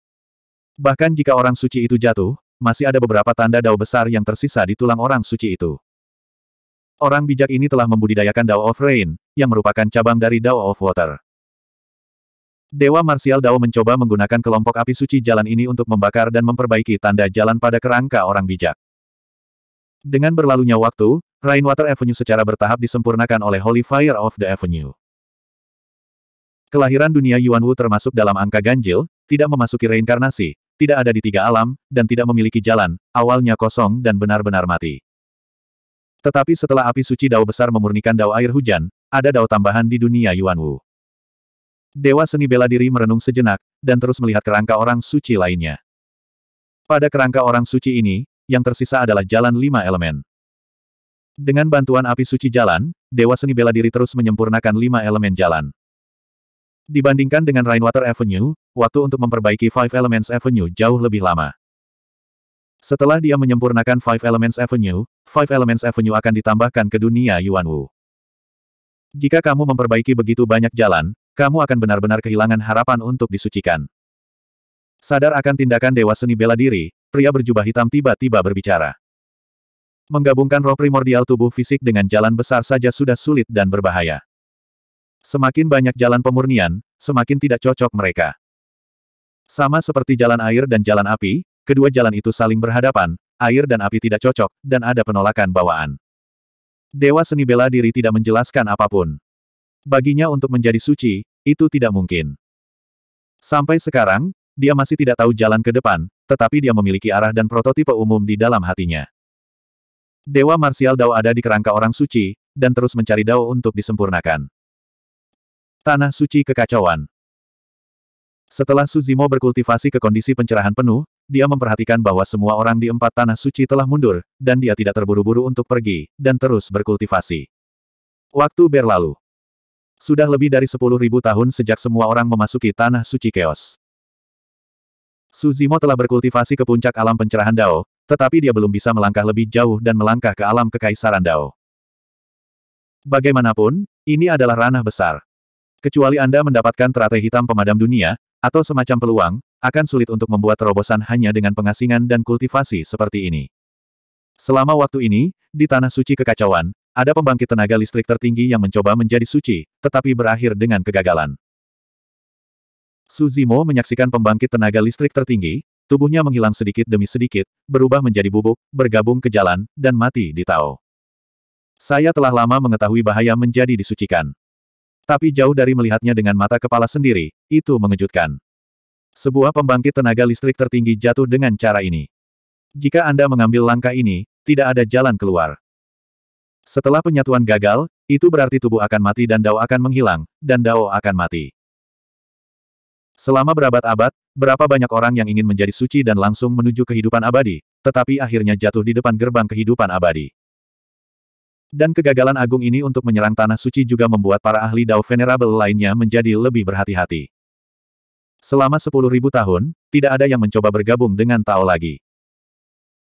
Bahkan jika orang suci itu jatuh, masih ada beberapa tanda dao besar yang tersisa di tulang orang suci itu. Orang bijak ini telah membudidayakan Dao of Rain, yang merupakan cabang dari Dao of Water. Dewa Marsial Dao mencoba menggunakan kelompok api suci jalan ini untuk membakar dan memperbaiki tanda jalan pada kerangka orang bijak. Dengan berlalunya waktu, Rainwater Avenue secara bertahap disempurnakan oleh Holy Fire of the Avenue. Kelahiran dunia Yuan Wu termasuk dalam angka ganjil, tidak memasuki reinkarnasi, tidak ada di tiga alam, dan tidak memiliki jalan, awalnya kosong dan benar-benar mati. Tetapi setelah api suci dao besar memurnikan dao air hujan, ada dao tambahan di dunia Yuan Wu. Dewa seni bela diri merenung sejenak, dan terus melihat kerangka orang suci lainnya. Pada kerangka orang suci ini, yang tersisa adalah jalan lima elemen. Dengan bantuan api suci jalan, Dewa seni bela diri terus menyempurnakan lima elemen jalan. Dibandingkan dengan Rainwater Avenue, waktu untuk memperbaiki Five Elements Avenue jauh lebih lama. Setelah dia menyempurnakan Five Elements Avenue, Five Elements Avenue akan ditambahkan ke dunia Yuan Wu. Jika kamu memperbaiki begitu banyak jalan, kamu akan benar-benar kehilangan harapan untuk disucikan. Sadar akan tindakan dewa seni bela diri, pria berjubah hitam tiba-tiba berbicara. Menggabungkan roh primordial tubuh fisik dengan jalan besar saja sudah sulit dan berbahaya. Semakin banyak jalan pemurnian, semakin tidak cocok mereka. Sama seperti jalan air dan jalan api, Kedua jalan itu saling berhadapan, air dan api tidak cocok, dan ada penolakan bawaan. Dewa seni bela diri tidak menjelaskan apapun. Baginya untuk menjadi suci, itu tidak mungkin. Sampai sekarang, dia masih tidak tahu jalan ke depan, tetapi dia memiliki arah dan prototipe umum di dalam hatinya. Dewa Marsial Dao ada di kerangka orang suci, dan terus mencari Dao untuk disempurnakan. Tanah Suci Kekacauan Setelah Suzimo berkultivasi ke kondisi pencerahan penuh, dia memperhatikan bahwa semua orang di empat tanah suci telah mundur, dan dia tidak terburu-buru untuk pergi, dan terus berkultivasi. Waktu berlalu. Sudah lebih dari sepuluh ribu tahun sejak semua orang memasuki tanah suci keos. Suzimo telah berkultivasi ke puncak alam pencerahan Dao, tetapi dia belum bisa melangkah lebih jauh dan melangkah ke alam kekaisaran Dao. Bagaimanapun, ini adalah ranah besar. Kecuali Anda mendapatkan teratai hitam pemadam dunia, atau semacam peluang, akan sulit untuk membuat terobosan hanya dengan pengasingan dan kultivasi seperti ini. Selama waktu ini, di Tanah Suci Kekacauan, ada pembangkit tenaga listrik tertinggi yang mencoba menjadi suci, tetapi berakhir dengan kegagalan. Suzimo menyaksikan pembangkit tenaga listrik tertinggi, tubuhnya menghilang sedikit demi sedikit, berubah menjadi bubuk, bergabung ke jalan, dan mati di Tao. Saya telah lama mengetahui bahaya menjadi disucikan. Tapi jauh dari melihatnya dengan mata kepala sendiri, itu mengejutkan. Sebuah pembangkit tenaga listrik tertinggi jatuh dengan cara ini. Jika Anda mengambil langkah ini, tidak ada jalan keluar. Setelah penyatuan gagal, itu berarti tubuh akan mati dan Dao akan menghilang, dan Dao akan mati. Selama berabad-abad, berapa banyak orang yang ingin menjadi suci dan langsung menuju kehidupan abadi, tetapi akhirnya jatuh di depan gerbang kehidupan abadi. Dan kegagalan agung ini untuk menyerang tanah suci juga membuat para ahli Dao Venerable lainnya menjadi lebih berhati-hati. Selama sepuluh ribu tahun, tidak ada yang mencoba bergabung dengan Tao lagi.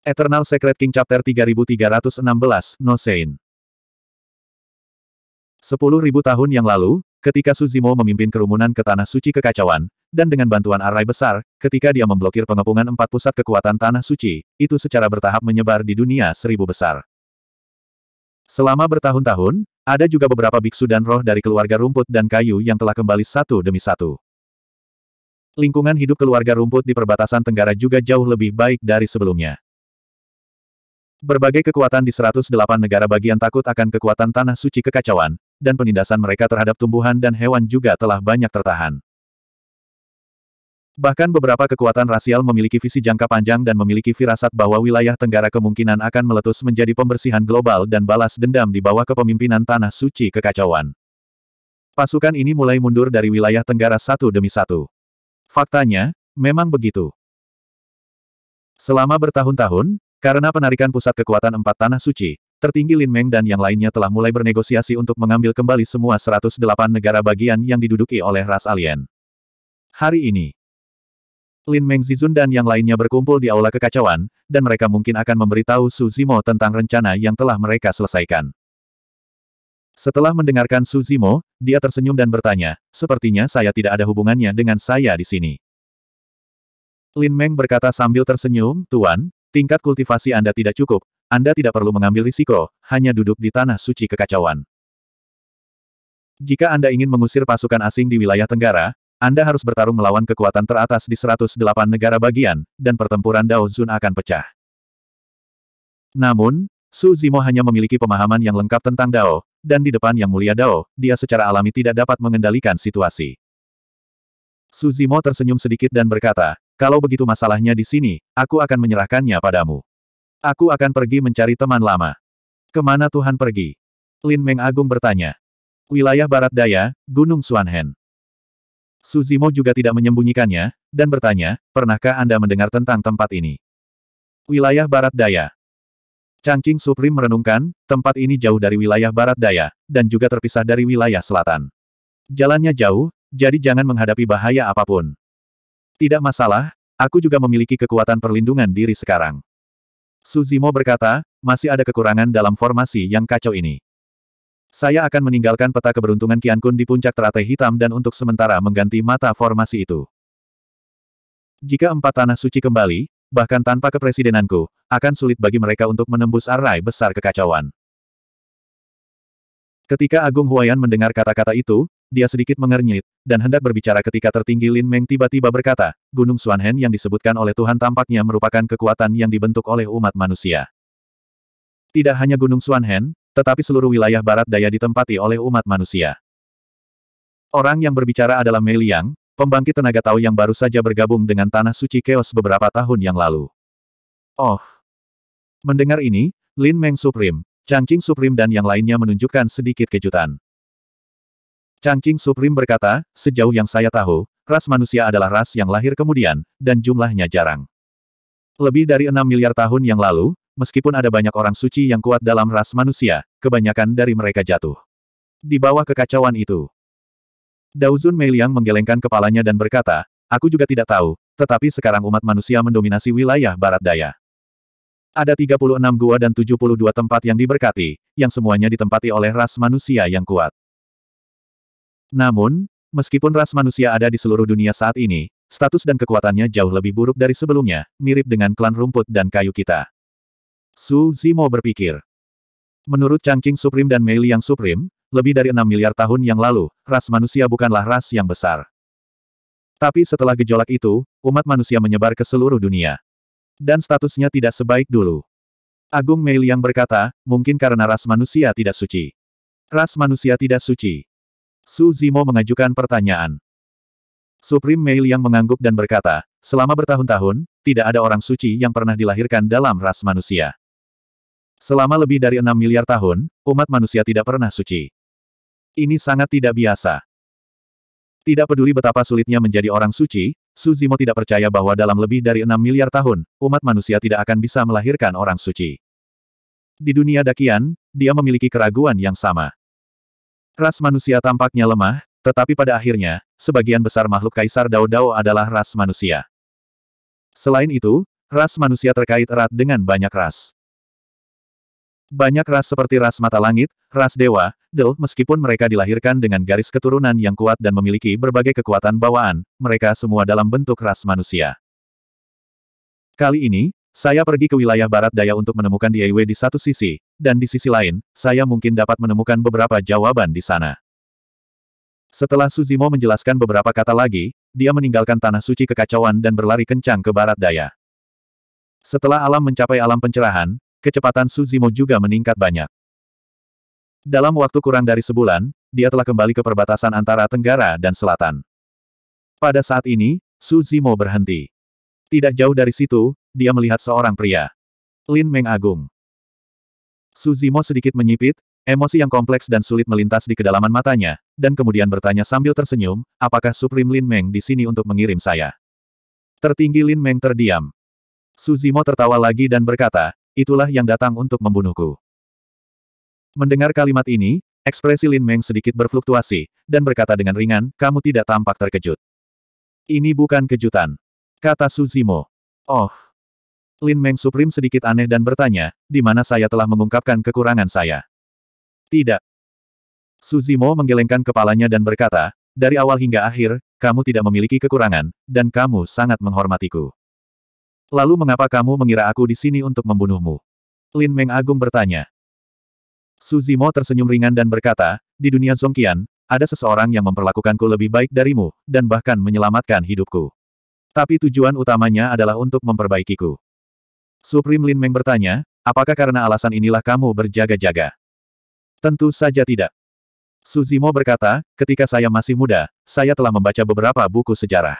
Eternal Secret King Chapter 3316 No Sein Sepuluh ribu tahun yang lalu, ketika Suzimo memimpin kerumunan ke Tanah Suci Kekacauan, dan dengan bantuan arai besar, ketika dia memblokir pengepungan empat pusat kekuatan Tanah Suci, itu secara bertahap menyebar di dunia seribu besar. Selama bertahun-tahun, ada juga beberapa biksu dan roh dari keluarga rumput dan kayu yang telah kembali satu demi satu. Lingkungan hidup keluarga rumput di perbatasan tenggara juga jauh lebih baik dari sebelumnya. Berbagai kekuatan di 108 negara bagian takut akan kekuatan tanah suci kekacauan, dan penindasan mereka terhadap tumbuhan dan hewan juga telah banyak tertahan. Bahkan beberapa kekuatan rasial memiliki visi jangka panjang dan memiliki firasat bahwa wilayah Tenggara kemungkinan akan meletus menjadi pembersihan global dan balas dendam di bawah kepemimpinan Tanah Suci Kekacauan. Pasukan ini mulai mundur dari wilayah Tenggara satu demi satu. Faktanya, memang begitu. Selama bertahun-tahun, karena penarikan pusat kekuatan empat tanah suci, tertinggi Lin Meng dan yang lainnya telah mulai bernegosiasi untuk mengambil kembali semua 108 negara bagian yang diduduki oleh ras alien. Hari ini, Lin Meng Zizun dan yang lainnya berkumpul di Aula Kekacauan, dan mereka mungkin akan memberitahu Su Zimo tentang rencana yang telah mereka selesaikan. Setelah mendengarkan Suzimo, dia tersenyum dan bertanya, sepertinya saya tidak ada hubungannya dengan saya di sini. Lin Meng berkata sambil tersenyum, Tuan, tingkat kultivasi Anda tidak cukup, Anda tidak perlu mengambil risiko, hanya duduk di tanah suci kekacauan. Jika Anda ingin mengusir pasukan asing di wilayah Tenggara, Anda harus bertarung melawan kekuatan teratas di 108 negara bagian, dan pertempuran Dao Zun akan pecah. Namun, Su Zimo hanya memiliki pemahaman yang lengkap tentang Dao, dan di depan Yang Mulia Dao, dia secara alami tidak dapat mengendalikan situasi. Suzimo tersenyum sedikit dan berkata, kalau begitu masalahnya di sini, aku akan menyerahkannya padamu. Aku akan pergi mencari teman lama. Kemana Tuhan pergi? Lin Meng Agung bertanya. Wilayah Barat Daya, Gunung Suanhen. Suzimo juga tidak menyembunyikannya, dan bertanya, pernahkah Anda mendengar tentang tempat ini? Wilayah Barat Daya. Changqing Supreme merenungkan, tempat ini jauh dari wilayah barat daya, dan juga terpisah dari wilayah selatan. Jalannya jauh, jadi jangan menghadapi bahaya apapun. Tidak masalah, aku juga memiliki kekuatan perlindungan diri sekarang. Suzimo berkata, masih ada kekurangan dalam formasi yang kacau ini. Saya akan meninggalkan peta keberuntungan Kian Kun di puncak teratai hitam dan untuk sementara mengganti mata formasi itu. Jika empat tanah suci kembali, bahkan tanpa kepresidenanku, akan sulit bagi mereka untuk menembus arai besar kekacauan. Ketika Agung Huayan mendengar kata-kata itu, dia sedikit mengernyit, dan hendak berbicara ketika tertinggi Lin Meng tiba-tiba berkata, Gunung Suanhen yang disebutkan oleh Tuhan tampaknya merupakan kekuatan yang dibentuk oleh umat manusia. Tidak hanya Gunung Suanhen, tetapi seluruh wilayah barat daya ditempati oleh umat manusia. Orang yang berbicara adalah Mei Liang, pembangkit tenaga Tao yang baru saja bergabung dengan Tanah Suci Chaos beberapa tahun yang lalu. Oh! Mendengar ini, Lin Meng Supreme, Changqing Supreme dan yang lainnya menunjukkan sedikit kejutan. Changqing Supreme berkata, sejauh yang saya tahu, ras manusia adalah ras yang lahir kemudian, dan jumlahnya jarang. Lebih dari 6 miliar tahun yang lalu, meskipun ada banyak orang suci yang kuat dalam ras manusia, kebanyakan dari mereka jatuh. Di bawah kekacauan itu, Daozun Meiliang menggelengkan kepalanya dan berkata, aku juga tidak tahu, tetapi sekarang umat manusia mendominasi wilayah barat daya. Ada 36 gua dan 72 tempat yang diberkati, yang semuanya ditempati oleh ras manusia yang kuat. Namun, meskipun ras manusia ada di seluruh dunia saat ini, status dan kekuatannya jauh lebih buruk dari sebelumnya, mirip dengan klan rumput dan kayu kita. Su Zimo berpikir. Menurut Changqing Supreme dan Mei Liang Supreme, lebih dari 6 miliar tahun yang lalu, ras manusia bukanlah ras yang besar. Tapi setelah gejolak itu, umat manusia menyebar ke seluruh dunia. Dan statusnya tidak sebaik dulu. Agung Mei Liang berkata, mungkin karena ras manusia tidak suci. Ras manusia tidak suci. Su Zimo mengajukan pertanyaan. Supreme Mei Liang mengangguk dan berkata, selama bertahun-tahun, tidak ada orang suci yang pernah dilahirkan dalam ras manusia. Selama lebih dari 6 miliar tahun, umat manusia tidak pernah suci. Ini sangat tidak biasa. Tidak peduli betapa sulitnya menjadi orang suci, Suzimo tidak percaya bahwa dalam lebih dari 6 miliar tahun, umat manusia tidak akan bisa melahirkan orang suci. Di dunia Dakian, dia memiliki keraguan yang sama. Ras manusia tampaknya lemah, tetapi pada akhirnya, sebagian besar makhluk Kaisar Dao Dao adalah ras manusia. Selain itu, ras manusia terkait erat dengan banyak ras. Banyak ras seperti ras mata langit, ras dewa, del meskipun mereka dilahirkan dengan garis keturunan yang kuat dan memiliki berbagai kekuatan bawaan, mereka semua dalam bentuk ras manusia. Kali ini, saya pergi ke wilayah barat daya untuk menemukan DIY di satu sisi, dan di sisi lain, saya mungkin dapat menemukan beberapa jawaban di sana. Setelah Suzimo menjelaskan beberapa kata lagi, dia meninggalkan tanah suci kekacauan dan berlari kencang ke barat daya. Setelah alam mencapai alam pencerahan, kecepatan Suzimo juga meningkat banyak. Dalam waktu kurang dari sebulan, dia telah kembali ke perbatasan antara Tenggara dan Selatan. Pada saat ini, Suzimo berhenti. Tidak jauh dari situ, dia melihat seorang pria. Lin Meng Agung. Suzimo sedikit menyipit, emosi yang kompleks dan sulit melintas di kedalaman matanya, dan kemudian bertanya sambil tersenyum, apakah Supreme Lin Meng di sini untuk mengirim saya? Tertinggi Lin Meng terdiam. Suzimo tertawa lagi dan berkata, itulah yang datang untuk membunuhku. Mendengar kalimat ini, ekspresi Lin Meng sedikit berfluktuasi, dan berkata dengan ringan, kamu tidak tampak terkejut. Ini bukan kejutan. Kata Suzimo. Oh. Lin Meng Supreme sedikit aneh dan bertanya, di mana saya telah mengungkapkan kekurangan saya. Tidak. Suzimo menggelengkan kepalanya dan berkata, dari awal hingga akhir, kamu tidak memiliki kekurangan, dan kamu sangat menghormatiku. Lalu mengapa kamu mengira aku di sini untuk membunuhmu? Lin Meng Agung bertanya. Su Zimo tersenyum ringan dan berkata, di dunia Zongqian, ada seseorang yang memperlakukanku lebih baik darimu, dan bahkan menyelamatkan hidupku. Tapi tujuan utamanya adalah untuk memperbaikiku. Supreme Lin Meng bertanya, apakah karena alasan inilah kamu berjaga-jaga? Tentu saja tidak. Suzimo berkata, ketika saya masih muda, saya telah membaca beberapa buku sejarah.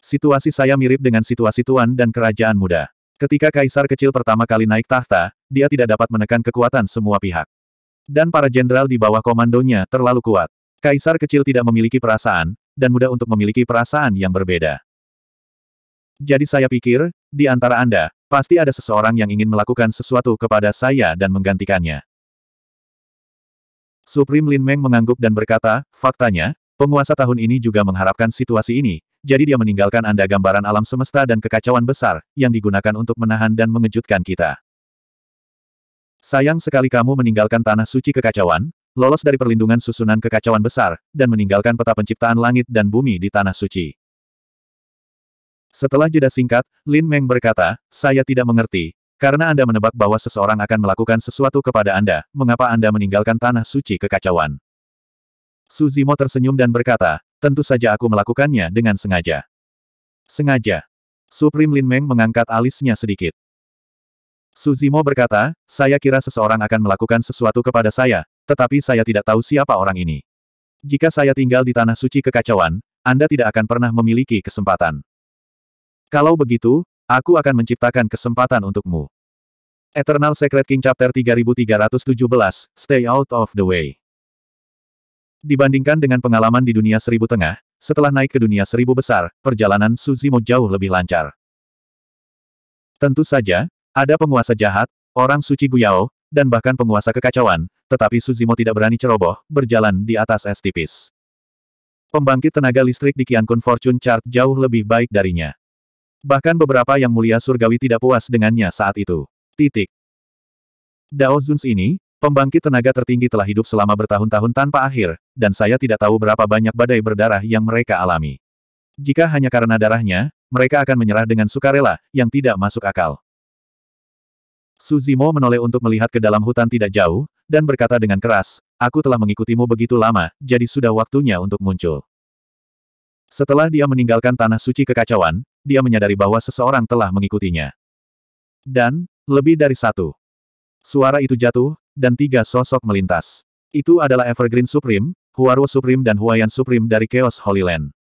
Situasi saya mirip dengan situasi tuan dan kerajaan muda. Ketika kaisar kecil pertama kali naik tahta, dia tidak dapat menekan kekuatan semua pihak. Dan para jenderal di bawah komandonya terlalu kuat. Kaisar kecil tidak memiliki perasaan, dan mudah untuk memiliki perasaan yang berbeda. Jadi saya pikir, di antara Anda, pasti ada seseorang yang ingin melakukan sesuatu kepada saya dan menggantikannya. Supreme Lin Meng mengangguk dan berkata, faktanya, Penguasa tahun ini juga mengharapkan situasi ini, jadi dia meninggalkan Anda gambaran alam semesta dan kekacauan besar, yang digunakan untuk menahan dan mengejutkan kita. Sayang sekali kamu meninggalkan tanah suci kekacauan, lolos dari perlindungan susunan kekacauan besar, dan meninggalkan peta penciptaan langit dan bumi di tanah suci. Setelah jeda singkat, Lin Meng berkata, saya tidak mengerti, karena Anda menebak bahwa seseorang akan melakukan sesuatu kepada Anda, mengapa Anda meninggalkan tanah suci kekacauan? Suzimo tersenyum dan berkata, tentu saja aku melakukannya dengan sengaja. Sengaja. Supreme Lin Meng mengangkat alisnya sedikit. Suzimo berkata, saya kira seseorang akan melakukan sesuatu kepada saya, tetapi saya tidak tahu siapa orang ini. Jika saya tinggal di tanah suci kekacauan, Anda tidak akan pernah memiliki kesempatan. Kalau begitu, aku akan menciptakan kesempatan untukmu. Eternal Secret King Chapter 3317, Stay Out of the Way Dibandingkan dengan pengalaman di dunia seribu tengah, setelah naik ke dunia seribu besar, perjalanan Suzimo jauh lebih lancar. Tentu saja, ada penguasa jahat, orang suci Guyao, dan bahkan penguasa kekacauan, tetapi Suzimo tidak berani ceroboh, berjalan di atas es tipis. Pembangkit tenaga listrik di Kun Fortune Chart jauh lebih baik darinya. Bahkan beberapa yang mulia surgawi tidak puas dengannya saat itu. Titik. Dao Zuns ini, Pembangkit tenaga tertinggi telah hidup selama bertahun-tahun tanpa akhir, dan saya tidak tahu berapa banyak badai berdarah yang mereka alami. Jika hanya karena darahnya, mereka akan menyerah dengan sukarela, yang tidak masuk akal. Suzimo menoleh untuk melihat ke dalam hutan tidak jauh, dan berkata dengan keras, Aku telah mengikutimu begitu lama, jadi sudah waktunya untuk muncul. Setelah dia meninggalkan tanah suci kekacauan, dia menyadari bahwa seseorang telah mengikutinya. Dan, lebih dari satu. Suara itu jatuh, dan tiga sosok melintas. Itu adalah Evergreen Supreme, Huaruo Supreme dan Huayan Supreme dari Chaos Holy Land.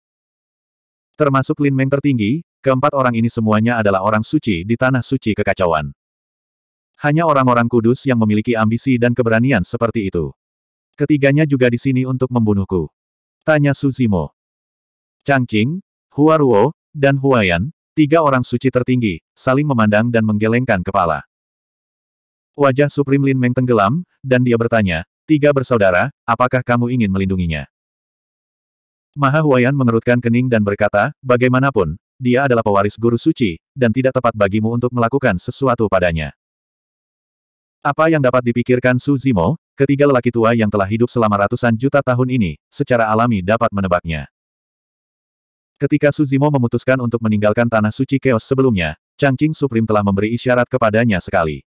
Termasuk Lin Meng tertinggi, keempat orang ini semuanya adalah orang suci di tanah suci kekacauan. Hanya orang-orang kudus yang memiliki ambisi dan keberanian seperti itu. Ketiganya juga di sini untuk membunuhku. Tanya Suzimo. Changqing, Huaruo, dan Huayan, tiga orang suci tertinggi, saling memandang dan menggelengkan kepala. Wajah Supreme Lin Meng tenggelam, dan dia bertanya, tiga bersaudara, apakah kamu ingin melindunginya? Maha Huayan mengerutkan kening dan berkata, bagaimanapun, dia adalah pewaris guru suci, dan tidak tepat bagimu untuk melakukan sesuatu padanya. Apa yang dapat dipikirkan Su Zimo, ketiga lelaki tua yang telah hidup selama ratusan juta tahun ini, secara alami dapat menebaknya. Ketika Su Zimo memutuskan untuk meninggalkan tanah suci keos sebelumnya, Changqing Supreme telah memberi isyarat kepadanya sekali.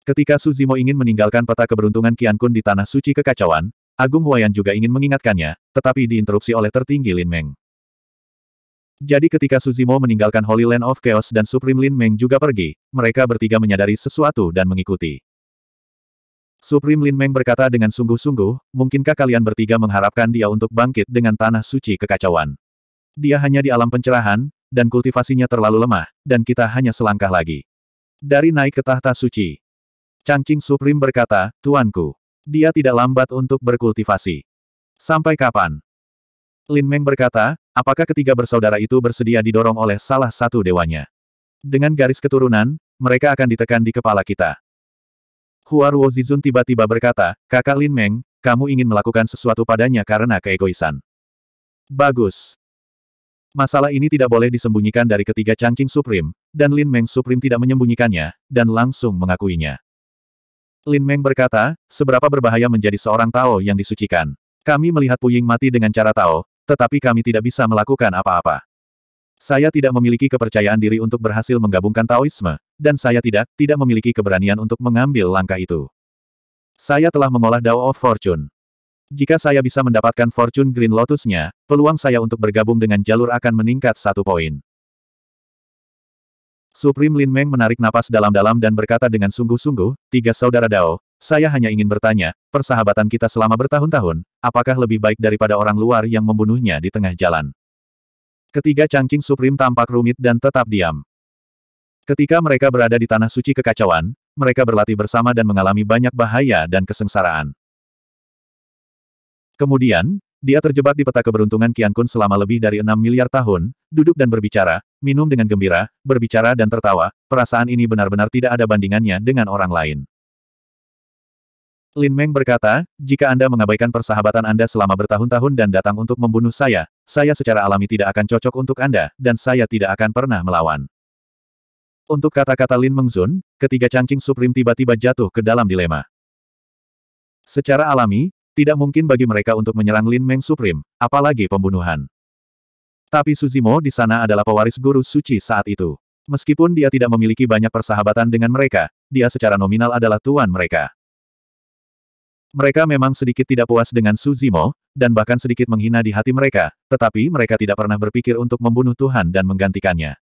Ketika Suzimo ingin meninggalkan peta keberuntungan Qian Kun di Tanah Suci Kekacauan, Agung Huayan juga ingin mengingatkannya, tetapi diinterupsi oleh tertinggi Lin Meng. Jadi ketika Suzimo meninggalkan Holy Land of Chaos dan Supreme Lin Meng juga pergi, mereka bertiga menyadari sesuatu dan mengikuti. Supreme Lin Meng berkata dengan sungguh-sungguh, mungkinkah kalian bertiga mengharapkan dia untuk bangkit dengan tanah suci kekacauan? Dia hanya di alam pencerahan, dan kultivasinya terlalu lemah, dan kita hanya selangkah lagi. Dari naik ke tahta suci, Changqing Supreme berkata, Tuanku. Dia tidak lambat untuk berkultivasi. Sampai kapan? Lin Meng berkata, apakah ketiga bersaudara itu bersedia didorong oleh salah satu dewanya? Dengan garis keturunan, mereka akan ditekan di kepala kita. Huaruo Zizun tiba-tiba berkata, kakak Lin Meng, kamu ingin melakukan sesuatu padanya karena keegoisan. Bagus. Masalah ini tidak boleh disembunyikan dari ketiga Changqing Supreme, dan Lin Meng Supreme tidak menyembunyikannya, dan langsung mengakuinya. Lin Meng berkata, seberapa berbahaya menjadi seorang Tao yang disucikan. Kami melihat Puying mati dengan cara Tao, tetapi kami tidak bisa melakukan apa-apa. Saya tidak memiliki kepercayaan diri untuk berhasil menggabungkan Taoisme, dan saya tidak, tidak memiliki keberanian untuk mengambil langkah itu. Saya telah mengolah Dao of Fortune. Jika saya bisa mendapatkan Fortune Green Lotusnya, peluang saya untuk bergabung dengan jalur akan meningkat satu poin. Supreme Lin Meng menarik napas dalam-dalam dan berkata dengan sungguh-sungguh, tiga saudara Dao, saya hanya ingin bertanya, persahabatan kita selama bertahun-tahun, apakah lebih baik daripada orang luar yang membunuhnya di tengah jalan? Ketiga cangking Supreme tampak rumit dan tetap diam. Ketika mereka berada di Tanah Suci Kekacauan, mereka berlatih bersama dan mengalami banyak bahaya dan kesengsaraan. Kemudian, dia terjebak di peta keberuntungan Qian Kun selama lebih dari 6 miliar tahun, duduk dan berbicara, minum dengan gembira, berbicara dan tertawa, perasaan ini benar-benar tidak ada bandingannya dengan orang lain. Lin Meng berkata, jika Anda mengabaikan persahabatan Anda selama bertahun-tahun dan datang untuk membunuh saya, saya secara alami tidak akan cocok untuk Anda, dan saya tidak akan pernah melawan. Untuk kata-kata Lin Mengzun, ketiga cangking Supreme tiba-tiba jatuh ke dalam dilema. Secara alami, tidak mungkin bagi mereka untuk menyerang Lin Meng Supreme, apalagi pembunuhan. Tapi Suzimo di sana adalah pewaris guru suci saat itu. Meskipun dia tidak memiliki banyak persahabatan dengan mereka, dia secara nominal adalah tuan mereka. Mereka memang sedikit tidak puas dengan Suzimo, dan bahkan sedikit menghina di hati mereka, tetapi mereka tidak pernah berpikir untuk membunuh Tuhan dan menggantikannya.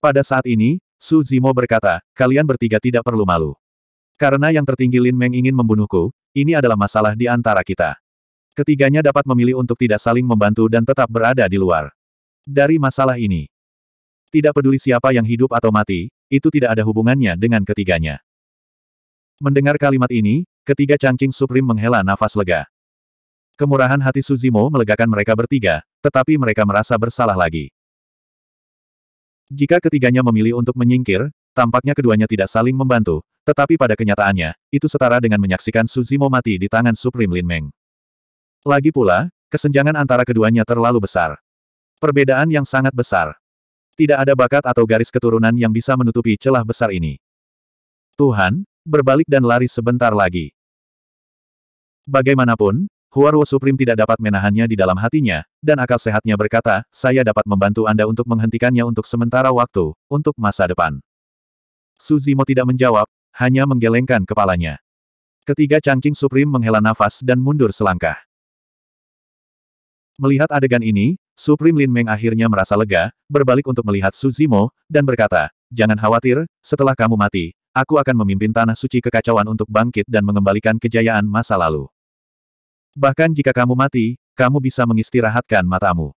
Pada saat ini, Suzimo berkata, kalian bertiga tidak perlu malu. Karena yang tertinggi Lin Meng ingin membunuhku, ini adalah masalah di antara kita. Ketiganya dapat memilih untuk tidak saling membantu dan tetap berada di luar. Dari masalah ini, tidak peduli siapa yang hidup atau mati, itu tidak ada hubungannya dengan ketiganya. Mendengar kalimat ini, ketiga cangking suprim menghela nafas lega. Kemurahan hati Suzimo melegakan mereka bertiga, tetapi mereka merasa bersalah lagi. Jika ketiganya memilih untuk menyingkir, tampaknya keduanya tidak saling membantu, tetapi pada kenyataannya, itu setara dengan menyaksikan Suzimo mati di tangan Supreme Lin Meng. Lagi pula, kesenjangan antara keduanya terlalu besar. Perbedaan yang sangat besar. Tidak ada bakat atau garis keturunan yang bisa menutupi celah besar ini. Tuhan, berbalik dan lari sebentar lagi. Bagaimanapun, Huarwo Supreme tidak dapat menahannya di dalam hatinya, dan akal sehatnya berkata, saya dapat membantu Anda untuk menghentikannya untuk sementara waktu, untuk masa depan. Suzimo tidak menjawab, hanya menggelengkan kepalanya. Ketiga cangking Supreme menghela nafas dan mundur selangkah. Melihat adegan ini, Supreme Lin Meng akhirnya merasa lega, berbalik untuk melihat Suzimo, dan berkata, Jangan khawatir, setelah kamu mati, aku akan memimpin tanah suci kekacauan untuk bangkit dan mengembalikan kejayaan masa lalu. Bahkan jika kamu mati, kamu bisa mengistirahatkan matamu.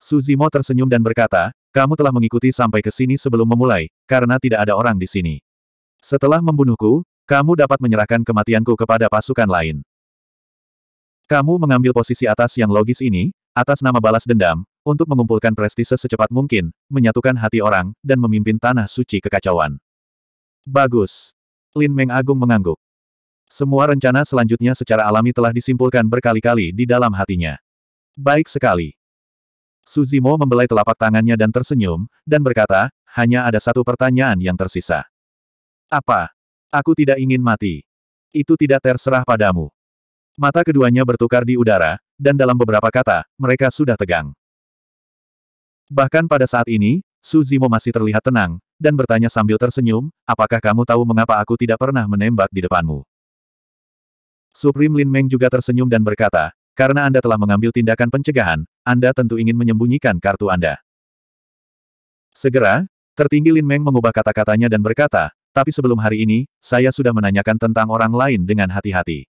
Suzimo tersenyum dan berkata, kamu telah mengikuti sampai ke sini sebelum memulai, karena tidak ada orang di sini. Setelah membunuhku, kamu dapat menyerahkan kematianku kepada pasukan lain. Kamu mengambil posisi atas yang logis ini, atas nama balas dendam, untuk mengumpulkan prestise secepat mungkin, menyatukan hati orang, dan memimpin tanah suci kekacauan. Bagus. Lin Meng Agung mengangguk. Semua rencana selanjutnya secara alami telah disimpulkan berkali-kali di dalam hatinya. Baik sekali. Suzimo membelai telapak tangannya dan tersenyum, dan berkata, hanya ada satu pertanyaan yang tersisa. Apa? Aku tidak ingin mati. Itu tidak terserah padamu. Mata keduanya bertukar di udara, dan dalam beberapa kata, mereka sudah tegang. Bahkan pada saat ini, Su Zimo masih terlihat tenang, dan bertanya sambil tersenyum, apakah kamu tahu mengapa aku tidak pernah menembak di depanmu? Supreme Lin Meng juga tersenyum dan berkata, karena Anda telah mengambil tindakan pencegahan, Anda tentu ingin menyembunyikan kartu Anda. Segera, tertinggi Lin Meng mengubah kata-katanya dan berkata, tapi sebelum hari ini, saya sudah menanyakan tentang orang lain dengan hati-hati.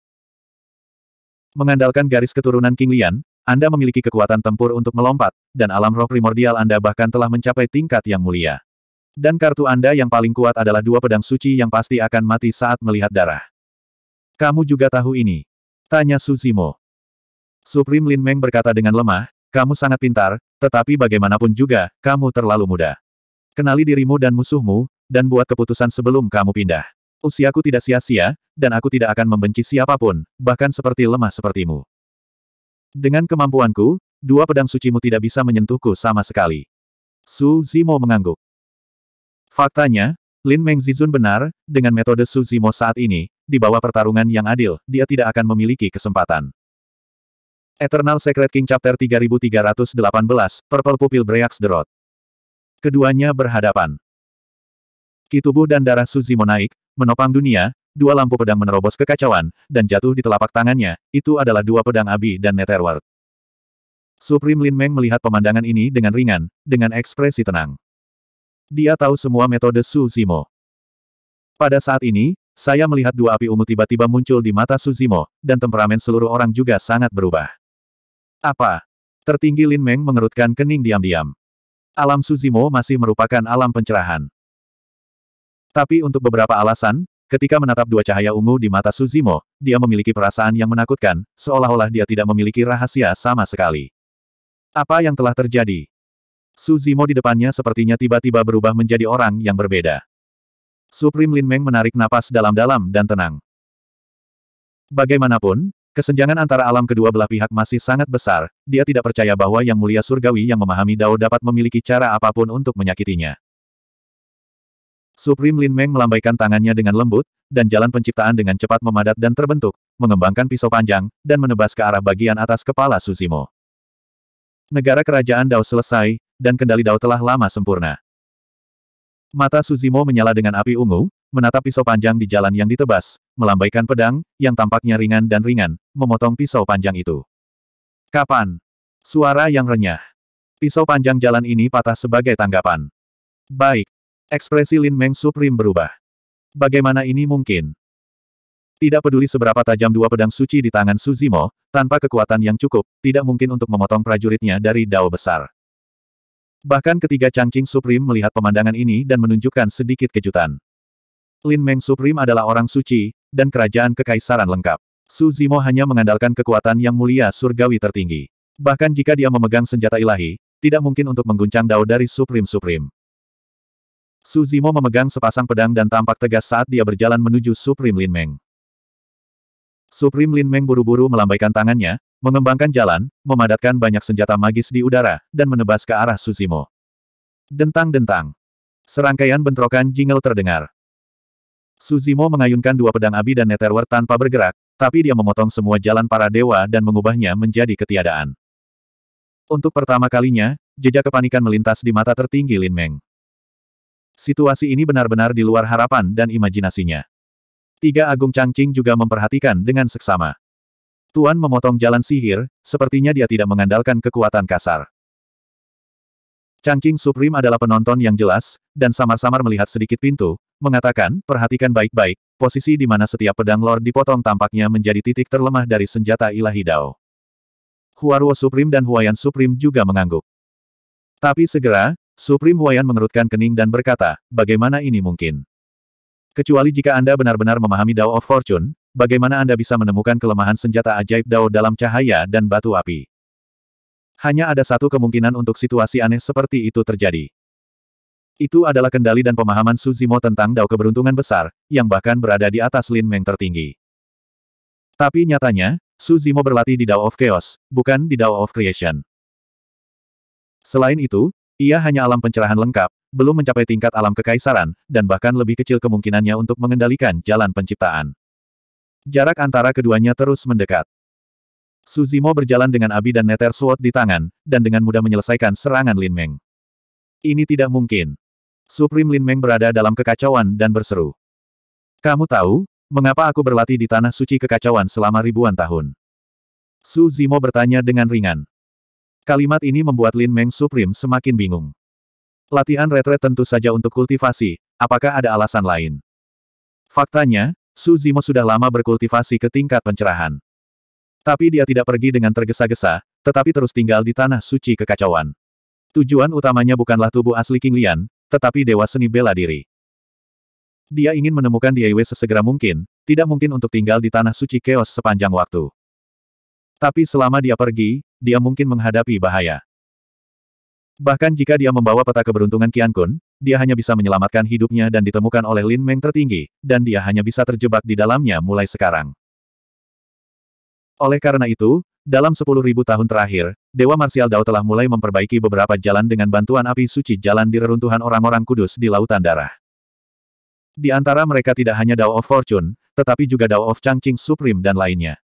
Mengandalkan garis keturunan King Lian, Anda memiliki kekuatan tempur untuk melompat, dan alam roh primordial Anda bahkan telah mencapai tingkat yang mulia. Dan kartu Anda yang paling kuat adalah dua pedang suci yang pasti akan mati saat melihat darah. Kamu juga tahu ini? Tanya Suzimo. Supreme Lin Meng berkata dengan lemah, kamu sangat pintar, tetapi bagaimanapun juga, kamu terlalu muda. Kenali dirimu dan musuhmu, dan buat keputusan sebelum kamu pindah. Usiaku tidak sia-sia, dan aku tidak akan membenci siapapun, bahkan seperti lemah sepertimu. Dengan kemampuanku, dua pedang sucimu tidak bisa menyentuhku sama sekali. Su Zimo mengangguk. Faktanya, Lin Meng Zizun benar, dengan metode Su Zimo saat ini, di bawah pertarungan yang adil, dia tidak akan memiliki kesempatan. Eternal Secret King Chapter 3318, Purple Pupil Breaks The Road. Keduanya berhadapan. Ki dan darah Suzimo naik, menopang dunia, dua lampu pedang menerobos kekacauan, dan jatuh di telapak tangannya, itu adalah dua pedang Abi dan Netherworld. Supreme Lin Meng melihat pemandangan ini dengan ringan, dengan ekspresi tenang. Dia tahu semua metode Suzimo. Pada saat ini, saya melihat dua api ungu tiba-tiba muncul di mata Suzimo, dan temperamen seluruh orang juga sangat berubah. Apa? Tertinggi Lin Meng mengerutkan kening diam-diam. Alam Suzimo masih merupakan alam pencerahan. Tapi untuk beberapa alasan, ketika menatap dua cahaya ungu di mata Suzimo, dia memiliki perasaan yang menakutkan, seolah-olah dia tidak memiliki rahasia sama sekali. Apa yang telah terjadi? Suzimo di depannya sepertinya tiba-tiba berubah menjadi orang yang berbeda. Supreme Lin Meng menarik napas dalam-dalam dan tenang. Bagaimanapun, kesenjangan antara alam kedua belah pihak masih sangat besar, dia tidak percaya bahwa Yang Mulia Surgawi yang memahami Dao dapat memiliki cara apapun untuk menyakitinya. Supreme Lin Meng melambaikan tangannya dengan lembut, dan jalan penciptaan dengan cepat memadat dan terbentuk, mengembangkan pisau panjang, dan menebas ke arah bagian atas kepala Suzimo. Negara kerajaan Dao selesai, dan kendali Dao telah lama sempurna. Mata Suzimo menyala dengan api ungu, menatap pisau panjang di jalan yang ditebas, melambaikan pedang, yang tampaknya ringan dan ringan, memotong pisau panjang itu. Kapan? Suara yang renyah. Pisau panjang jalan ini patah sebagai tanggapan. Baik, Ekspresi Lin Meng Supreme berubah. Bagaimana ini mungkin? Tidak peduli seberapa tajam dua pedang suci di tangan Suzimo, tanpa kekuatan yang cukup, tidak mungkin untuk memotong prajuritnya dari dao besar. Bahkan ketiga cangcing Supreme melihat pemandangan ini dan menunjukkan sedikit kejutan. Lin Meng Supreme adalah orang suci, dan kerajaan kekaisaran lengkap. Suzimo hanya mengandalkan kekuatan yang mulia surgawi tertinggi. Bahkan jika dia memegang senjata ilahi, tidak mungkin untuk mengguncang dao dari Supreme Supreme. Su memegang sepasang pedang dan tampak tegas saat dia berjalan menuju Supreme Lin Meng. Supreme Lin Meng buru-buru melambaikan tangannya, mengembangkan jalan, memadatkan banyak senjata magis di udara, dan menebas ke arah Suzimo. Dentang-dentang. Serangkaian bentrokan jingle terdengar. Suzimo mengayunkan dua pedang abi dan Netherwar tanpa bergerak, tapi dia memotong semua jalan para dewa dan mengubahnya menjadi ketiadaan. Untuk pertama kalinya, jejak kepanikan melintas di mata tertinggi Lin Meng situasi ini benar-benar di luar harapan dan imajinasinya. Tiga Agung Changqing juga memperhatikan dengan seksama. Tuan memotong jalan sihir, sepertinya dia tidak mengandalkan kekuatan kasar. Changqing Supreme adalah penonton yang jelas, dan samar-samar melihat sedikit pintu, mengatakan, perhatikan baik-baik, posisi di mana setiap pedang lord dipotong tampaknya menjadi titik terlemah dari senjata ilahi Dao. Huaruo Supreme dan Huayan Supreme juga mengangguk. Tapi segera, Supreme Huayan mengerutkan kening dan berkata, bagaimana ini mungkin? Kecuali jika Anda benar-benar memahami Dao of Fortune, bagaimana Anda bisa menemukan kelemahan senjata ajaib Dao dalam cahaya dan batu api? Hanya ada satu kemungkinan untuk situasi aneh seperti itu terjadi. Itu adalah kendali dan pemahaman Suzimo tentang Dao keberuntungan besar, yang bahkan berada di atas Lin Meng tertinggi. Tapi nyatanya, Suzimo berlatih di Dao of Chaos, bukan di Dao of Creation. Selain itu, ia hanya alam pencerahan lengkap, belum mencapai tingkat alam kekaisaran, dan bahkan lebih kecil kemungkinannya untuk mengendalikan jalan penciptaan. Jarak antara keduanya terus mendekat. Suzimo berjalan dengan Abi dan Neter Suot di tangan, dan dengan mudah menyelesaikan serangan Lin Meng. Ini tidak mungkin. Supreme Lin Meng berada dalam kekacauan dan berseru. Kamu tahu, mengapa aku berlatih di Tanah Suci Kekacauan selama ribuan tahun? Su Zimo bertanya dengan ringan. Kalimat ini membuat Lin Meng Supreme semakin bingung. Latihan retret tentu saja untuk kultivasi, apakah ada alasan lain? Faktanya, Su Zimo sudah lama berkultivasi ke tingkat pencerahan. Tapi dia tidak pergi dengan tergesa-gesa, tetapi terus tinggal di tanah suci kekacauan. Tujuan utamanya bukanlah tubuh asli King Lian, tetapi dewa seni bela diri. Dia ingin menemukan Wei sesegera mungkin, tidak mungkin untuk tinggal di tanah suci keos sepanjang waktu. Tapi selama dia pergi, dia mungkin menghadapi bahaya. Bahkan jika dia membawa peta keberuntungan Qian Kun, dia hanya bisa menyelamatkan hidupnya dan ditemukan oleh Lin Meng tertinggi, dan dia hanya bisa terjebak di dalamnya mulai sekarang. Oleh karena itu, dalam 10.000 tahun terakhir, Dewa Marsial Dao telah mulai memperbaiki beberapa jalan dengan bantuan api suci jalan di reruntuhan orang-orang kudus di Lautan Darah. Di antara mereka tidak hanya Dao of Fortune, tetapi juga Dao of Changqing Supreme dan lainnya.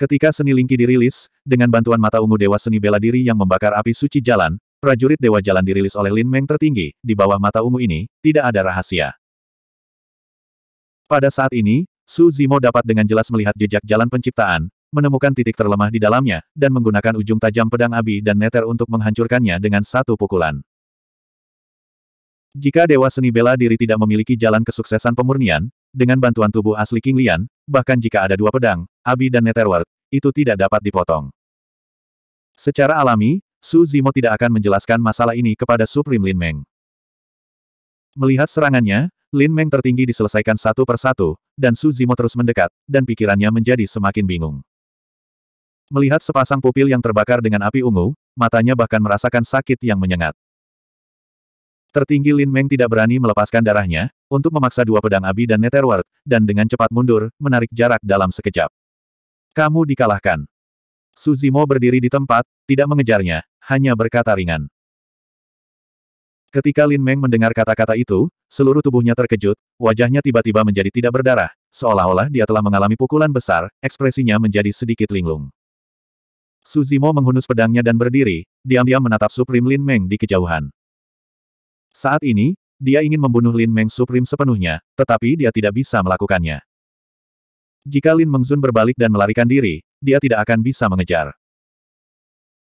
Ketika seni Lingki dirilis, dengan bantuan mata ungu Dewa Seni Bela Diri yang membakar api suci jalan, prajurit Dewa Jalan dirilis oleh Lin Meng tertinggi, di bawah mata ungu ini, tidak ada rahasia. Pada saat ini, Su Zimo dapat dengan jelas melihat jejak jalan penciptaan, menemukan titik terlemah di dalamnya, dan menggunakan ujung tajam pedang abi dan neter untuk menghancurkannya dengan satu pukulan. Jika Dewa Seni Bela Diri tidak memiliki jalan kesuksesan pemurnian, dengan bantuan tubuh asli King Lian, bahkan jika ada dua pedang, Abi dan Netherworld, itu tidak dapat dipotong. Secara alami, Su Zimo tidak akan menjelaskan masalah ini kepada Supreme Lin Meng. Melihat serangannya, Lin Meng tertinggi diselesaikan satu persatu, dan Su Zimo terus mendekat, dan pikirannya menjadi semakin bingung. Melihat sepasang pupil yang terbakar dengan api ungu, matanya bahkan merasakan sakit yang menyengat. Tertinggi Lin Meng tidak berani melepaskan darahnya, untuk memaksa dua pedang Abi dan Netherward, dan dengan cepat mundur, menarik jarak dalam sekejap. Kamu dikalahkan. Suzimo berdiri di tempat, tidak mengejarnya, hanya berkata ringan. Ketika Lin Meng mendengar kata-kata itu, seluruh tubuhnya terkejut, wajahnya tiba-tiba menjadi tidak berdarah, seolah-olah dia telah mengalami pukulan besar, ekspresinya menjadi sedikit linglung. Suzimo menghunus pedangnya dan berdiri, diam-diam menatap Supreme Lin Meng di kejauhan. Saat ini, dia ingin membunuh Lin Meng Supreme sepenuhnya, tetapi dia tidak bisa melakukannya. Jika Lin Mengzun berbalik dan melarikan diri, dia tidak akan bisa mengejar.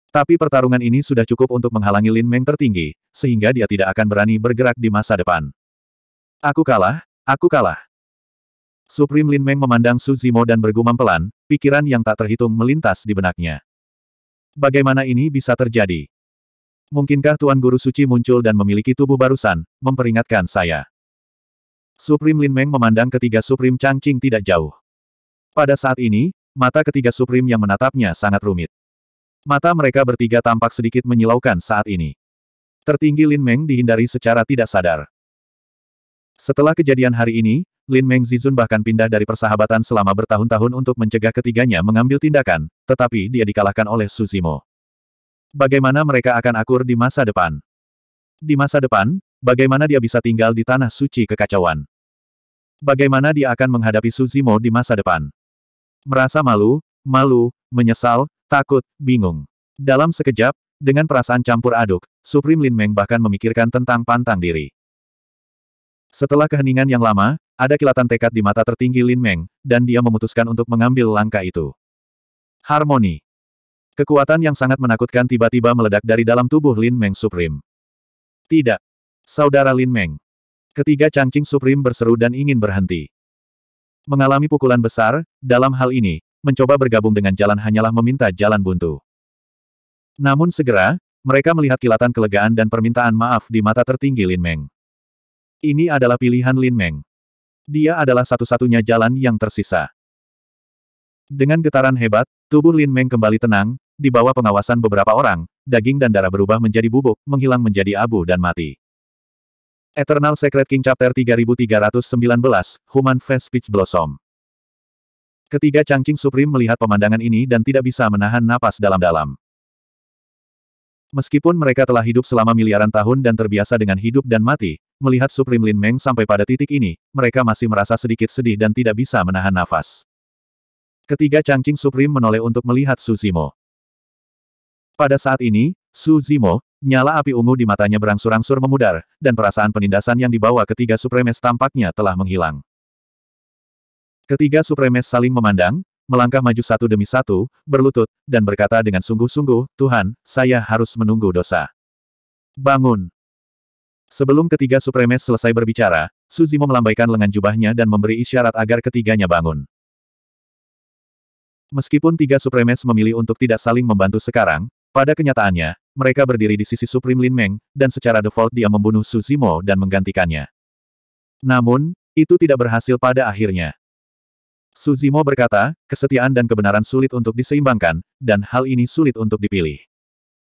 Tapi pertarungan ini sudah cukup untuk menghalangi Lin Meng tertinggi, sehingga dia tidak akan berani bergerak di masa depan. Aku kalah, aku kalah. Supreme Lin Meng memandang Su Zimo dan bergumam pelan, pikiran yang tak terhitung melintas di benaknya. Bagaimana ini bisa terjadi? Mungkinkah Tuan Guru Suci muncul dan memiliki tubuh barusan, memperingatkan saya. Supreme Lin Meng memandang ketiga Supreme Changqing tidak jauh. Pada saat ini, mata ketiga Supreme yang menatapnya sangat rumit. Mata mereka bertiga tampak sedikit menyilaukan saat ini. Tertinggi Lin Meng dihindari secara tidak sadar. Setelah kejadian hari ini, Lin Meng Zizun bahkan pindah dari persahabatan selama bertahun-tahun untuk mencegah ketiganya mengambil tindakan, tetapi dia dikalahkan oleh Suzimo. Bagaimana mereka akan akur di masa depan? Di masa depan, bagaimana dia bisa tinggal di tanah suci kekacauan? Bagaimana dia akan menghadapi Suzimo di masa depan? Merasa malu, malu, menyesal, takut, bingung. Dalam sekejap, dengan perasaan campur aduk, Supreme Lin Meng bahkan memikirkan tentang pantang diri. Setelah keheningan yang lama, ada kilatan tekad di mata tertinggi Lin Meng, dan dia memutuskan untuk mengambil langkah itu. Harmoni Kekuatan yang sangat menakutkan tiba-tiba meledak dari dalam tubuh Lin Meng Supreme. Tidak. Saudara Lin Meng. Ketiga cangcing Supreme berseru dan ingin berhenti. Mengalami pukulan besar, dalam hal ini, mencoba bergabung dengan jalan hanyalah meminta jalan buntu. Namun segera, mereka melihat kilatan kelegaan dan permintaan maaf di mata tertinggi Lin Meng. Ini adalah pilihan Lin Meng. Dia adalah satu-satunya jalan yang tersisa. Dengan getaran hebat, tubuh Lin Meng kembali tenang, di bawah pengawasan beberapa orang, daging dan darah berubah menjadi bubuk, menghilang menjadi abu dan mati. Eternal Secret King Chapter 3319, Human Face Peach Blossom. Ketiga cangking Supreme melihat pemandangan ini dan tidak bisa menahan napas dalam-dalam. Meskipun mereka telah hidup selama miliaran tahun dan terbiasa dengan hidup dan mati, melihat Supreme Lin Meng sampai pada titik ini, mereka masih merasa sedikit sedih dan tidak bisa menahan nafas. Ketiga cangking Supreme menoleh untuk melihat Suzimo. Pada saat ini, Su Zimo, nyala api ungu di matanya berangsur-angsur memudar, dan perasaan penindasan yang dibawa ketiga supremes tampaknya telah menghilang. Ketiga supremes saling memandang, melangkah maju satu demi satu, berlutut, dan berkata dengan sungguh-sungguh, Tuhan, saya harus menunggu dosa. Bangun! Sebelum ketiga Supremes selesai berbicara, Suzimo melambaikan lengan jubahnya dan memberi isyarat agar ketiganya bangun. Meskipun tiga Supremes memilih untuk tidak saling membantu sekarang, pada kenyataannya, mereka berdiri di sisi Supreme Lin Meng, dan secara default dia membunuh Su Zimo dan menggantikannya. Namun, itu tidak berhasil pada akhirnya. Su Zimo berkata, kesetiaan dan kebenaran sulit untuk diseimbangkan, dan hal ini sulit untuk dipilih.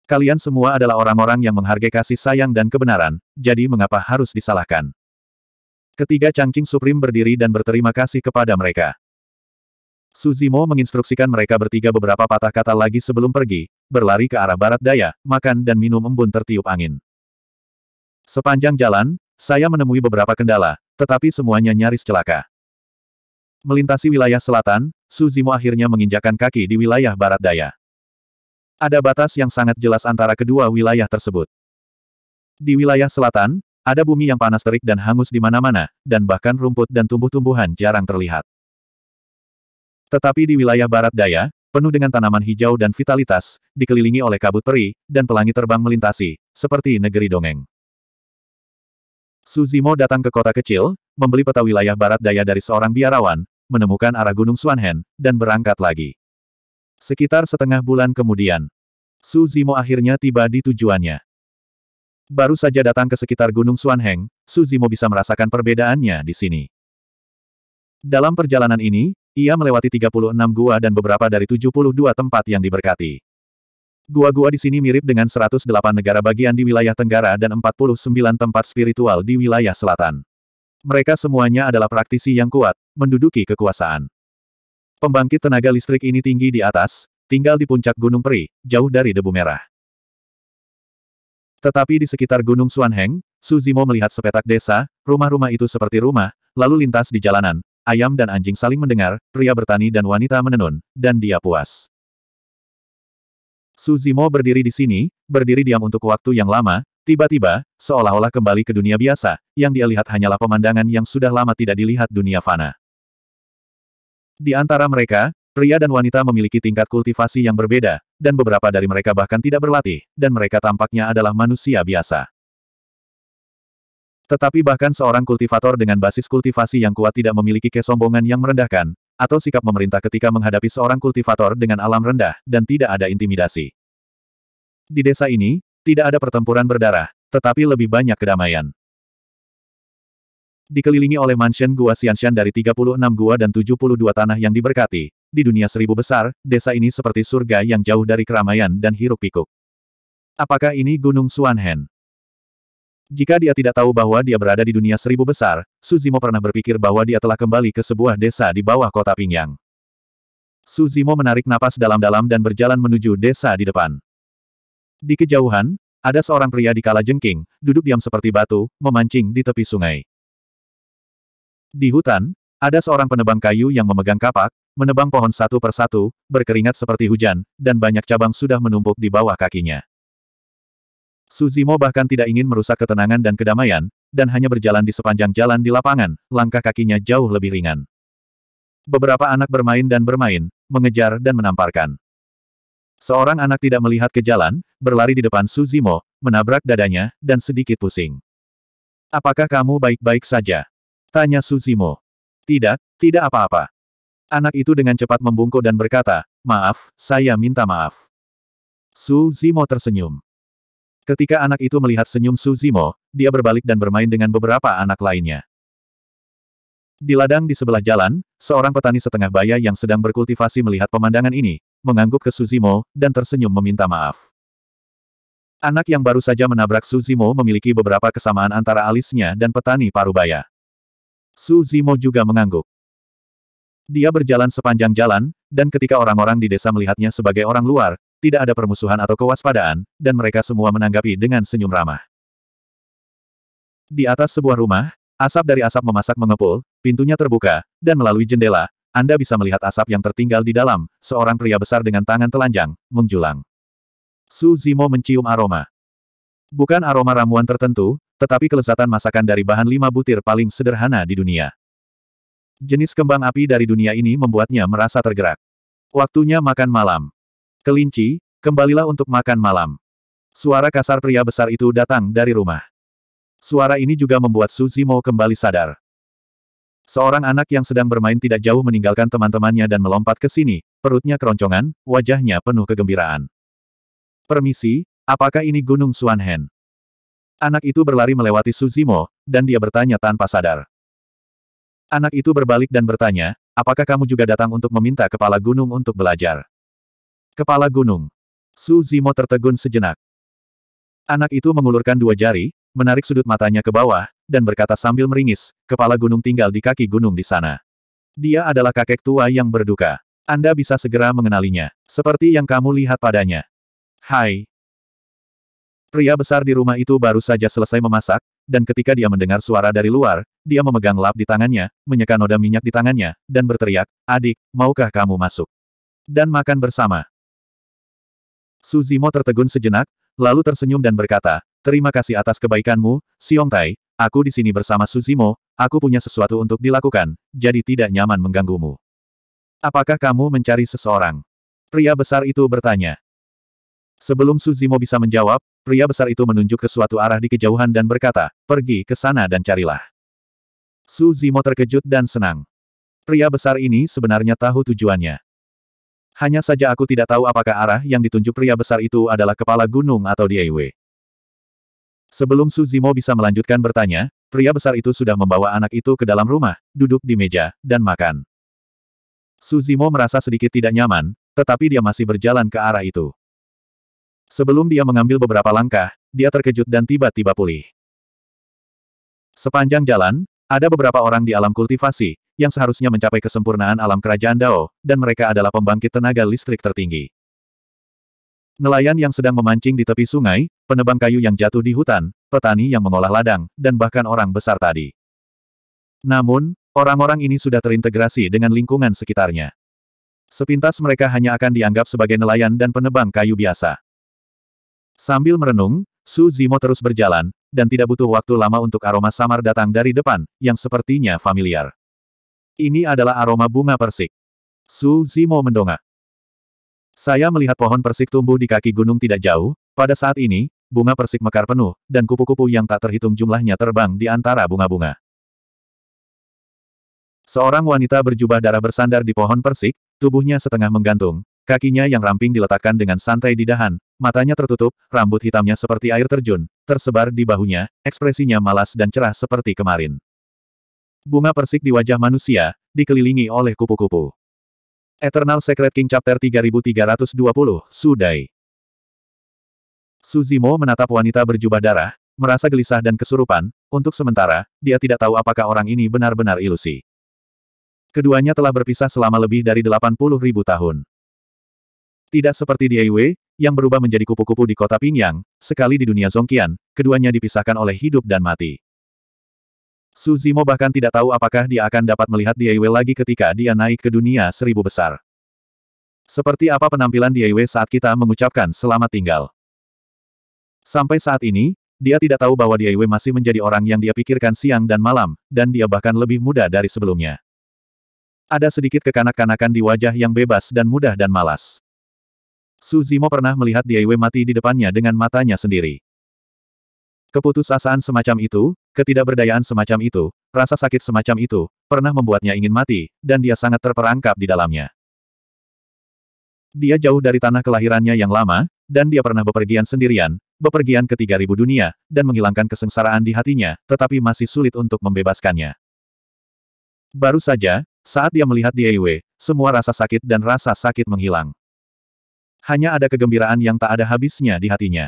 Kalian semua adalah orang-orang yang menghargai kasih sayang dan kebenaran, jadi mengapa harus disalahkan? Ketiga cangcing Supreme berdiri dan berterima kasih kepada mereka. Suzimo menginstruksikan mereka bertiga beberapa patah kata lagi sebelum pergi, berlari ke arah barat daya, makan dan minum embun tertiup angin. Sepanjang jalan, saya menemui beberapa kendala, tetapi semuanya nyaris celaka. Melintasi wilayah selatan, Suzimo akhirnya menginjakan kaki di wilayah barat daya. Ada batas yang sangat jelas antara kedua wilayah tersebut. Di wilayah selatan, ada bumi yang panas terik dan hangus di mana-mana, dan bahkan rumput dan tumbuh-tumbuhan jarang terlihat. Tetapi di wilayah barat daya, penuh dengan tanaman hijau dan vitalitas, dikelilingi oleh kabut peri, dan pelangi terbang melintasi, seperti negeri dongeng. Suzimo datang ke kota kecil, membeli peta wilayah barat daya dari seorang biarawan, menemukan arah Gunung Swanhen, dan berangkat lagi. Sekitar setengah bulan kemudian, Suzimo akhirnya tiba di tujuannya. Baru saja datang ke sekitar Gunung Swanheng, Suzimo bisa merasakan perbedaannya di sini. Dalam perjalanan ini, ia melewati 36 gua dan beberapa dari 72 tempat yang diberkati. Gua-gua di sini mirip dengan 108 negara bagian di wilayah tenggara dan 49 tempat spiritual di wilayah selatan. Mereka semuanya adalah praktisi yang kuat, menduduki kekuasaan. Pembangkit tenaga listrik ini tinggi di atas, tinggal di puncak Gunung Peri, jauh dari debu merah. Tetapi di sekitar Gunung Suanheng, Suzimo melihat sepetak desa, rumah-rumah itu seperti rumah, lalu lintas di jalanan, Ayam dan anjing saling mendengar, pria bertani dan wanita menenun, dan dia puas. Suzimo berdiri di sini, berdiri diam untuk waktu yang lama, tiba-tiba, seolah-olah kembali ke dunia biasa, yang dia lihat hanyalah pemandangan yang sudah lama tidak dilihat dunia fana. Di antara mereka, pria dan wanita memiliki tingkat kultivasi yang berbeda, dan beberapa dari mereka bahkan tidak berlatih, dan mereka tampaknya adalah manusia biasa. Tetapi bahkan seorang kultivator dengan basis kultivasi yang kuat tidak memiliki kesombongan yang merendahkan, atau sikap memerintah ketika menghadapi seorang kultivator dengan alam rendah, dan tidak ada intimidasi. Di desa ini, tidak ada pertempuran berdarah, tetapi lebih banyak kedamaian. Dikelilingi oleh mansion Gua Xianxian dari 36 gua dan 72 tanah yang diberkati, di dunia seribu besar, desa ini seperti surga yang jauh dari keramaian dan hiruk pikuk. Apakah ini Gunung Suanhen? Jika dia tidak tahu bahwa dia berada di dunia seribu besar, Suzimo pernah berpikir bahwa dia telah kembali ke sebuah desa di bawah kota Pingyang. Suzimo menarik napas dalam-dalam dan berjalan menuju desa di depan. Di kejauhan, ada seorang pria di kala jengking, duduk diam seperti batu, memancing di tepi sungai. Di hutan, ada seorang penebang kayu yang memegang kapak, menebang pohon satu persatu, berkeringat seperti hujan, dan banyak cabang sudah menumpuk di bawah kakinya. Suzimo bahkan tidak ingin merusak ketenangan dan kedamaian, dan hanya berjalan di sepanjang jalan di lapangan, langkah kakinya jauh lebih ringan. Beberapa anak bermain dan bermain, mengejar dan menamparkan. Seorang anak tidak melihat ke jalan, berlari di depan Suzimo, menabrak dadanya, dan sedikit pusing. Apakah kamu baik-baik saja? Tanya Suzimo. Tidak, tidak apa-apa. Anak itu dengan cepat membungkuk dan berkata, maaf, saya minta maaf. Suzimo tersenyum. Ketika anak itu melihat senyum Suzimo, dia berbalik dan bermain dengan beberapa anak lainnya. Di ladang di sebelah jalan, seorang petani setengah baya yang sedang berkultivasi melihat pemandangan ini, mengangguk ke Suzimo, dan tersenyum meminta maaf. Anak yang baru saja menabrak Suzimo memiliki beberapa kesamaan antara alisnya dan petani parubaya. Suzimo juga mengangguk. Dia berjalan sepanjang jalan, dan ketika orang-orang di desa melihatnya sebagai orang luar, tidak ada permusuhan atau kewaspadaan, dan mereka semua menanggapi dengan senyum ramah. Di atas sebuah rumah, asap dari asap memasak mengepul, pintunya terbuka, dan melalui jendela, Anda bisa melihat asap yang tertinggal di dalam, seorang pria besar dengan tangan telanjang, menjulang. Su Zimo mencium aroma. Bukan aroma ramuan tertentu, tetapi kelezatan masakan dari bahan lima butir paling sederhana di dunia. Jenis kembang api dari dunia ini membuatnya merasa tergerak. Waktunya makan malam. Kelinci, kembalilah untuk makan malam. Suara kasar pria besar itu datang dari rumah. Suara ini juga membuat Suzy Zimo kembali sadar. Seorang anak yang sedang bermain tidak jauh meninggalkan teman-temannya dan melompat ke sini, perutnya keroncongan, wajahnya penuh kegembiraan. Permisi, apakah ini Gunung Suanhen? Anak itu berlari melewati Suzimo, dan dia bertanya tanpa sadar. Anak itu berbalik dan bertanya, apakah kamu juga datang untuk meminta kepala gunung untuk belajar? Kepala gunung. Su Zimo tertegun sejenak. Anak itu mengulurkan dua jari, menarik sudut matanya ke bawah, dan berkata sambil meringis, kepala gunung tinggal di kaki gunung di sana. Dia adalah kakek tua yang berduka. Anda bisa segera mengenalinya, seperti yang kamu lihat padanya. Hai. Pria besar di rumah itu baru saja selesai memasak, dan ketika dia mendengar suara dari luar, dia memegang lap di tangannya, menyeka noda minyak di tangannya, dan berteriak, Adik, maukah kamu masuk? Dan makan bersama. Suzimo tertegun sejenak, lalu tersenyum dan berkata, Terima kasih atas kebaikanmu, Siong Tai, aku di sini bersama Suzimo, aku punya sesuatu untuk dilakukan, jadi tidak nyaman mengganggumu. Apakah kamu mencari seseorang? Pria besar itu bertanya. Sebelum Suzimo bisa menjawab, pria besar itu menunjuk ke suatu arah di kejauhan dan berkata, pergi ke sana dan carilah. Suzimo terkejut dan senang. Pria besar ini sebenarnya tahu tujuannya. Hanya saja aku tidak tahu apakah arah yang ditunjuk pria besar itu adalah kepala gunung atau Diewe. Sebelum Suzimo bisa melanjutkan bertanya, pria besar itu sudah membawa anak itu ke dalam rumah, duduk di meja, dan makan. Suzimo merasa sedikit tidak nyaman, tetapi dia masih berjalan ke arah itu. Sebelum dia mengambil beberapa langkah, dia terkejut dan tiba-tiba pulih. Sepanjang jalan, ada beberapa orang di alam kultivasi, yang seharusnya mencapai kesempurnaan alam kerajaan Dao, dan mereka adalah pembangkit tenaga listrik tertinggi. Nelayan yang sedang memancing di tepi sungai, penebang kayu yang jatuh di hutan, petani yang mengolah ladang, dan bahkan orang besar tadi. Namun, orang-orang ini sudah terintegrasi dengan lingkungan sekitarnya. Sepintas mereka hanya akan dianggap sebagai nelayan dan penebang kayu biasa. Sambil merenung, Su Zimo terus berjalan, dan tidak butuh waktu lama untuk aroma samar datang dari depan, yang sepertinya familiar. Ini adalah aroma bunga persik. Su Zimo mendongak. Saya melihat pohon persik tumbuh di kaki gunung tidak jauh, pada saat ini, bunga persik mekar penuh, dan kupu-kupu yang tak terhitung jumlahnya terbang di antara bunga-bunga. Seorang wanita berjubah darah bersandar di pohon persik, tubuhnya setengah menggantung, Kakinya yang ramping diletakkan dengan santai di dahan, matanya tertutup, rambut hitamnya seperti air terjun, tersebar di bahunya, ekspresinya malas dan cerah seperti kemarin. Bunga persik di wajah manusia, dikelilingi oleh kupu-kupu. Eternal Secret King Chapter 3320, Sudai. Suzimo menatap wanita berjubah darah, merasa gelisah dan kesurupan, untuk sementara, dia tidak tahu apakah orang ini benar-benar ilusi. Keduanya telah berpisah selama lebih dari 80 ribu tahun. Tidak seperti di Eiwei, yang berubah menjadi kupu-kupu di kota Pingyang, sekali di dunia Zongqian, keduanya dipisahkan oleh hidup dan mati. Su Zimo bahkan tidak tahu apakah dia akan dapat melihat di Eiwei lagi ketika dia naik ke dunia seribu besar. Seperti apa penampilan di Eiwei saat kita mengucapkan selamat tinggal. Sampai saat ini, dia tidak tahu bahwa Dia masih menjadi orang yang dia pikirkan siang dan malam, dan dia bahkan lebih muda dari sebelumnya. Ada sedikit kekanak-kanakan di wajah yang bebas dan mudah dan malas. Su Zimo pernah melihat Diewe mati di depannya dengan matanya sendiri. Keputusasaan semacam itu, ketidakberdayaan semacam itu, rasa sakit semacam itu, pernah membuatnya ingin mati, dan dia sangat terperangkap di dalamnya. Dia jauh dari tanah kelahirannya yang lama, dan dia pernah bepergian sendirian, bepergian ke tiga ribu dunia, dan menghilangkan kesengsaraan di hatinya, tetapi masih sulit untuk membebaskannya. Baru saja, saat dia melihat Diewe, semua rasa sakit dan rasa sakit menghilang hanya ada kegembiraan yang tak ada habisnya di hatinya.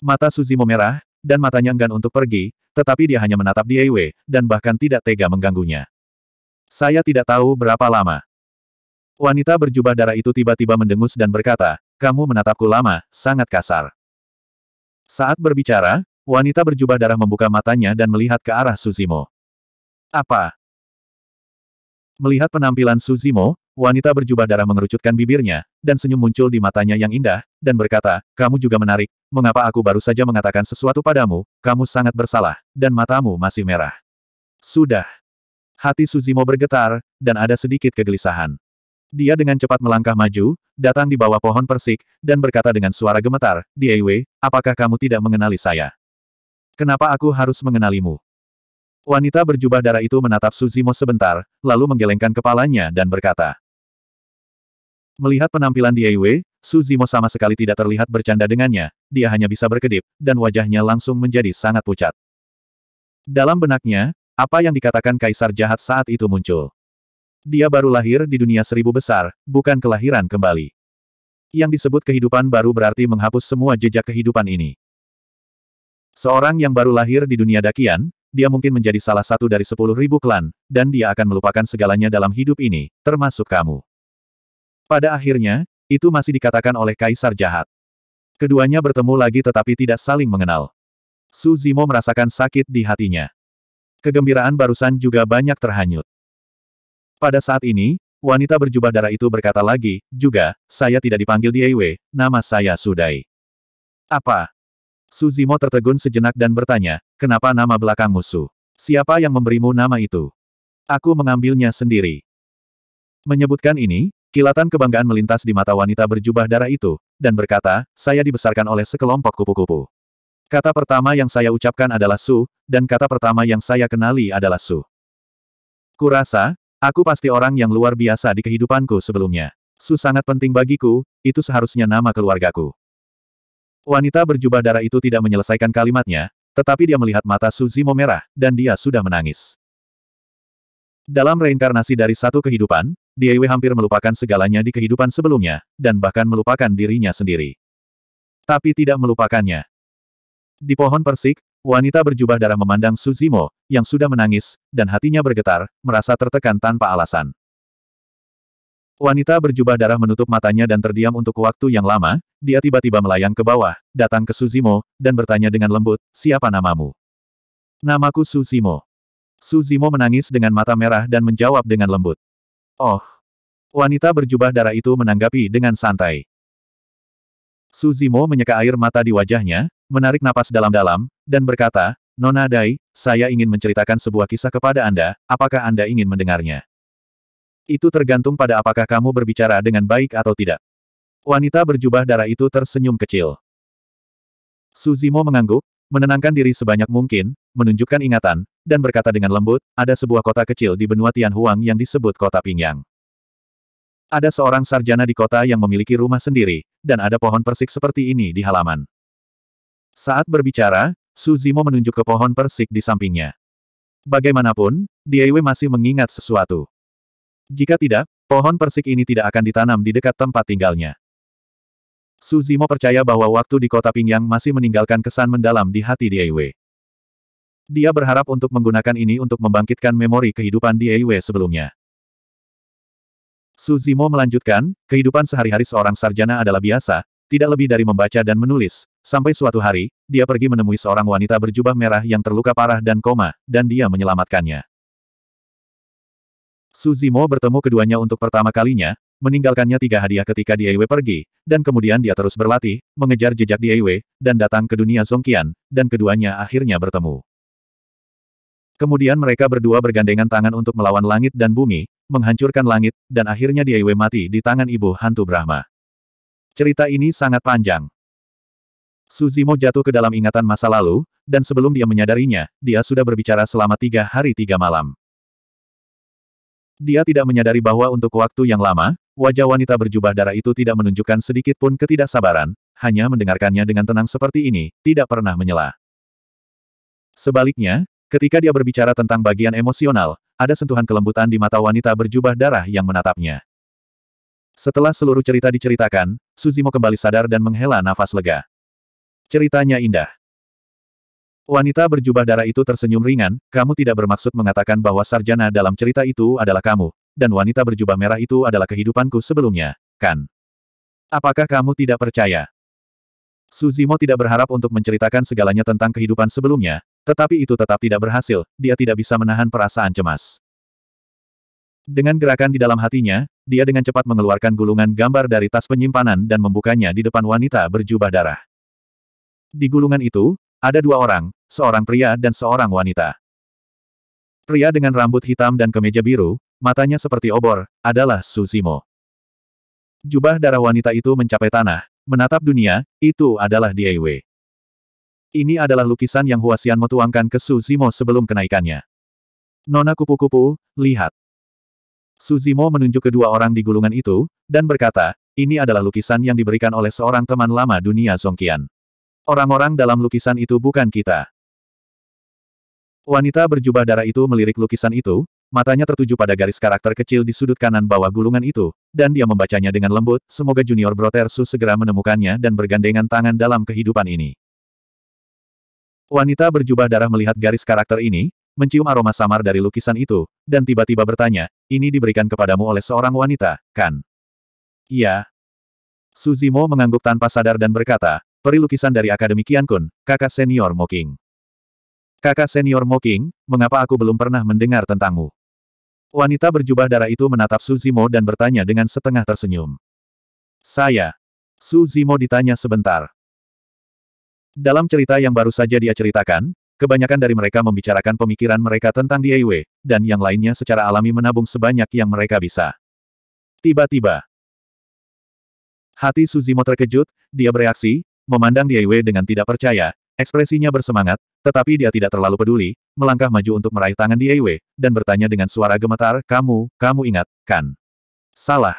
Mata Suzy memerah, dan matanya enggan untuk pergi, tetapi dia hanya menatap di Wei dan bahkan tidak tega mengganggunya. Saya tidak tahu berapa lama. Wanita berjubah darah itu tiba-tiba mendengus dan berkata, kamu menatapku lama, sangat kasar. Saat berbicara, wanita berjubah darah membuka matanya dan melihat ke arah Suzimo. Apa? Melihat penampilan Suzimo, Wanita berjubah darah mengerucutkan bibirnya, dan senyum muncul di matanya yang indah, dan berkata, kamu juga menarik, mengapa aku baru saja mengatakan sesuatu padamu, kamu sangat bersalah, dan matamu masih merah. Sudah. Hati Suzimo bergetar, dan ada sedikit kegelisahan. Dia dengan cepat melangkah maju, datang di bawah pohon persik, dan berkata dengan suara gemetar, Diewe, apakah kamu tidak mengenali saya? Kenapa aku harus mengenalimu? Wanita berjubah darah itu menatap Suzimo sebentar, lalu menggelengkan kepalanya dan berkata, Melihat penampilan Di Yue, Su Zimo sama sekali tidak terlihat bercanda dengannya, dia hanya bisa berkedip, dan wajahnya langsung menjadi sangat pucat. Dalam benaknya, apa yang dikatakan kaisar jahat saat itu muncul. Dia baru lahir di dunia seribu besar, bukan kelahiran kembali. Yang disebut kehidupan baru berarti menghapus semua jejak kehidupan ini. Seorang yang baru lahir di dunia dakian, dia mungkin menjadi salah satu dari sepuluh ribu klan, dan dia akan melupakan segalanya dalam hidup ini, termasuk kamu. Pada akhirnya, itu masih dikatakan oleh kaisar jahat. Keduanya bertemu lagi tetapi tidak saling mengenal. Su Zimo merasakan sakit di hatinya. Kegembiraan barusan juga banyak terhanyut. Pada saat ini, wanita berjubah darah itu berkata lagi, juga, saya tidak dipanggil Ewe, nama saya Sudai. Apa? Su Zimo tertegun sejenak dan bertanya, kenapa nama belakang musuh? Siapa yang memberimu nama itu? Aku mengambilnya sendiri. Menyebutkan ini, Kilatan kebanggaan melintas di mata wanita berjubah darah itu, dan berkata, saya dibesarkan oleh sekelompok kupu-kupu. Kata pertama yang saya ucapkan adalah Su, dan kata pertama yang saya kenali adalah Su. Kurasa, aku pasti orang yang luar biasa di kehidupanku sebelumnya. Su sangat penting bagiku, itu seharusnya nama keluargaku. Wanita berjubah darah itu tidak menyelesaikan kalimatnya, tetapi dia melihat mata Su Zimo merah, dan dia sudah menangis. Dalam reinkarnasi dari satu kehidupan, Diewe hampir melupakan segalanya di kehidupan sebelumnya, dan bahkan melupakan dirinya sendiri. Tapi tidak melupakannya. Di pohon persik, wanita berjubah darah memandang Suzimo, yang sudah menangis, dan hatinya bergetar, merasa tertekan tanpa alasan. Wanita berjubah darah menutup matanya dan terdiam untuk waktu yang lama, dia tiba-tiba melayang ke bawah, datang ke Suzimo, dan bertanya dengan lembut, siapa namamu? Namaku Suzimo. Su Zimo menangis dengan mata merah dan menjawab dengan lembut. Oh! Wanita berjubah darah itu menanggapi dengan santai. Su Zimo menyeka air mata di wajahnya, menarik napas dalam-dalam, dan berkata, Nona Dai, saya ingin menceritakan sebuah kisah kepada Anda, apakah Anda ingin mendengarnya? Itu tergantung pada apakah kamu berbicara dengan baik atau tidak. Wanita berjubah darah itu tersenyum kecil. Suzimo mengangguk, menenangkan diri sebanyak mungkin, menunjukkan ingatan, dan berkata dengan lembut, ada sebuah kota kecil di benua Tianhuang yang disebut kota Pingyang. Ada seorang sarjana di kota yang memiliki rumah sendiri, dan ada pohon persik seperti ini di halaman. Saat berbicara, Su Zimo menunjuk ke pohon persik di sampingnya. Bagaimanapun, Diewe masih mengingat sesuatu. Jika tidak, pohon persik ini tidak akan ditanam di dekat tempat tinggalnya. Su Zimo percaya bahwa waktu di kota Pingyang masih meninggalkan kesan mendalam di hati Diewe. Dia berharap untuk menggunakan ini untuk membangkitkan memori kehidupan di Eiwe sebelumnya. Suzimo melanjutkan, kehidupan sehari-hari seorang sarjana adalah biasa, tidak lebih dari membaca dan menulis, sampai suatu hari, dia pergi menemui seorang wanita berjubah merah yang terluka parah dan koma, dan dia menyelamatkannya. Suzimo bertemu keduanya untuk pertama kalinya, meninggalkannya tiga hadiah ketika Eiwe pergi, dan kemudian dia terus berlatih, mengejar jejak Eiwe, dan datang ke dunia Zongkian, dan keduanya akhirnya bertemu. Kemudian mereka berdua bergandengan tangan untuk melawan langit dan bumi, menghancurkan langit, dan akhirnya Diaiwe mati di tangan ibu hantu Brahma. Cerita ini sangat panjang. Suzimo jatuh ke dalam ingatan masa lalu, dan sebelum dia menyadarinya, dia sudah berbicara selama tiga hari tiga malam. Dia tidak menyadari bahwa untuk waktu yang lama, wajah wanita berjubah darah itu tidak menunjukkan sedikit pun ketidaksabaran, hanya mendengarkannya dengan tenang seperti ini, tidak pernah menyela. Sebaliknya, Ketika dia berbicara tentang bagian emosional, ada sentuhan kelembutan di mata wanita berjubah darah yang menatapnya. Setelah seluruh cerita diceritakan, Suzimo kembali sadar dan menghela nafas lega. Ceritanya indah. Wanita berjubah darah itu tersenyum ringan, kamu tidak bermaksud mengatakan bahwa sarjana dalam cerita itu adalah kamu, dan wanita berjubah merah itu adalah kehidupanku sebelumnya, kan? Apakah kamu tidak percaya? Suzimo tidak berharap untuk menceritakan segalanya tentang kehidupan sebelumnya, tetapi itu tetap tidak berhasil, dia tidak bisa menahan perasaan cemas. Dengan gerakan di dalam hatinya, dia dengan cepat mengeluarkan gulungan gambar dari tas penyimpanan dan membukanya di depan wanita berjubah darah. Di gulungan itu, ada dua orang, seorang pria dan seorang wanita. Pria dengan rambut hitam dan kemeja biru, matanya seperti obor, adalah Susimo. Jubah darah wanita itu mencapai tanah, menatap dunia, itu adalah Diewe. Ini adalah lukisan yang mau tuangkan ke Su Zimo sebelum kenaikannya. Nona kupu-kupu, lihat. Su Zimo menunjuk kedua orang di gulungan itu, dan berkata, ini adalah lukisan yang diberikan oleh seorang teman lama dunia Zongkian. Orang-orang dalam lukisan itu bukan kita. Wanita berjubah darah itu melirik lukisan itu, matanya tertuju pada garis karakter kecil di sudut kanan bawah gulungan itu, dan dia membacanya dengan lembut, semoga junior Brotersu segera menemukannya dan bergandengan tangan dalam kehidupan ini. Wanita berjubah darah melihat garis karakter ini, mencium aroma samar dari lukisan itu, dan tiba-tiba bertanya, ini diberikan kepadamu oleh seorang wanita, kan? Iya. Suzimo mengangguk tanpa sadar dan berkata, peri lukisan dari Akademi Kun, kakak senior Moking. Kakak senior Moking, mengapa aku belum pernah mendengar tentangmu? Wanita berjubah darah itu menatap Suzimo dan bertanya dengan setengah tersenyum. Saya. Suzimo ditanya sebentar. Dalam cerita yang baru saja dia ceritakan, kebanyakan dari mereka membicarakan pemikiran mereka tentang DIY, dan yang lainnya secara alami menabung sebanyak yang mereka bisa. Tiba-tiba, hati Suzimo terkejut, dia bereaksi, memandang DIY dengan tidak percaya, ekspresinya bersemangat, tetapi dia tidak terlalu peduli, melangkah maju untuk meraih tangan Diewe, dan bertanya dengan suara gemetar, kamu, kamu ingat, kan? Salah.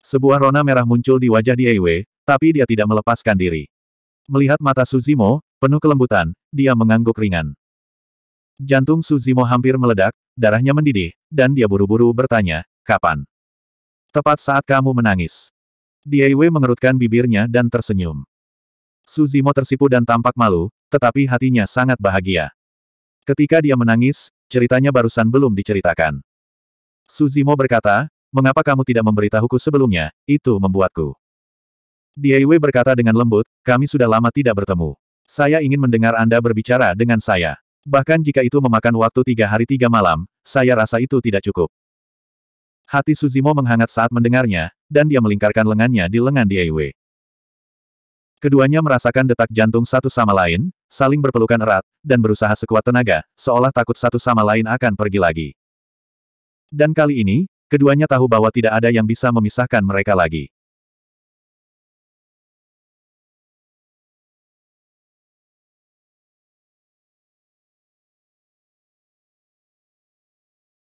Sebuah rona merah muncul di wajah Diewe, tapi dia tidak melepaskan diri. Melihat mata Suzimo, penuh kelembutan, dia mengangguk ringan. Jantung Suzimo hampir meledak, darahnya mendidih, dan dia buru-buru bertanya, kapan? Tepat saat kamu menangis. Diewe mengerutkan bibirnya dan tersenyum. Suzimo tersipu dan tampak malu, tetapi hatinya sangat bahagia. Ketika dia menangis, ceritanya barusan belum diceritakan. Suzimo berkata, mengapa kamu tidak memberitahuku sebelumnya, itu membuatku. Diewe berkata dengan lembut, kami sudah lama tidak bertemu. Saya ingin mendengar Anda berbicara dengan saya. Bahkan jika itu memakan waktu tiga hari tiga malam, saya rasa itu tidak cukup. Hati Suzimo menghangat saat mendengarnya, dan dia melingkarkan lengannya di lengan Diewe. Keduanya merasakan detak jantung satu sama lain, saling berpelukan erat, dan berusaha sekuat tenaga, seolah takut satu sama lain akan pergi lagi. Dan kali ini, keduanya tahu bahwa tidak ada yang bisa memisahkan mereka lagi.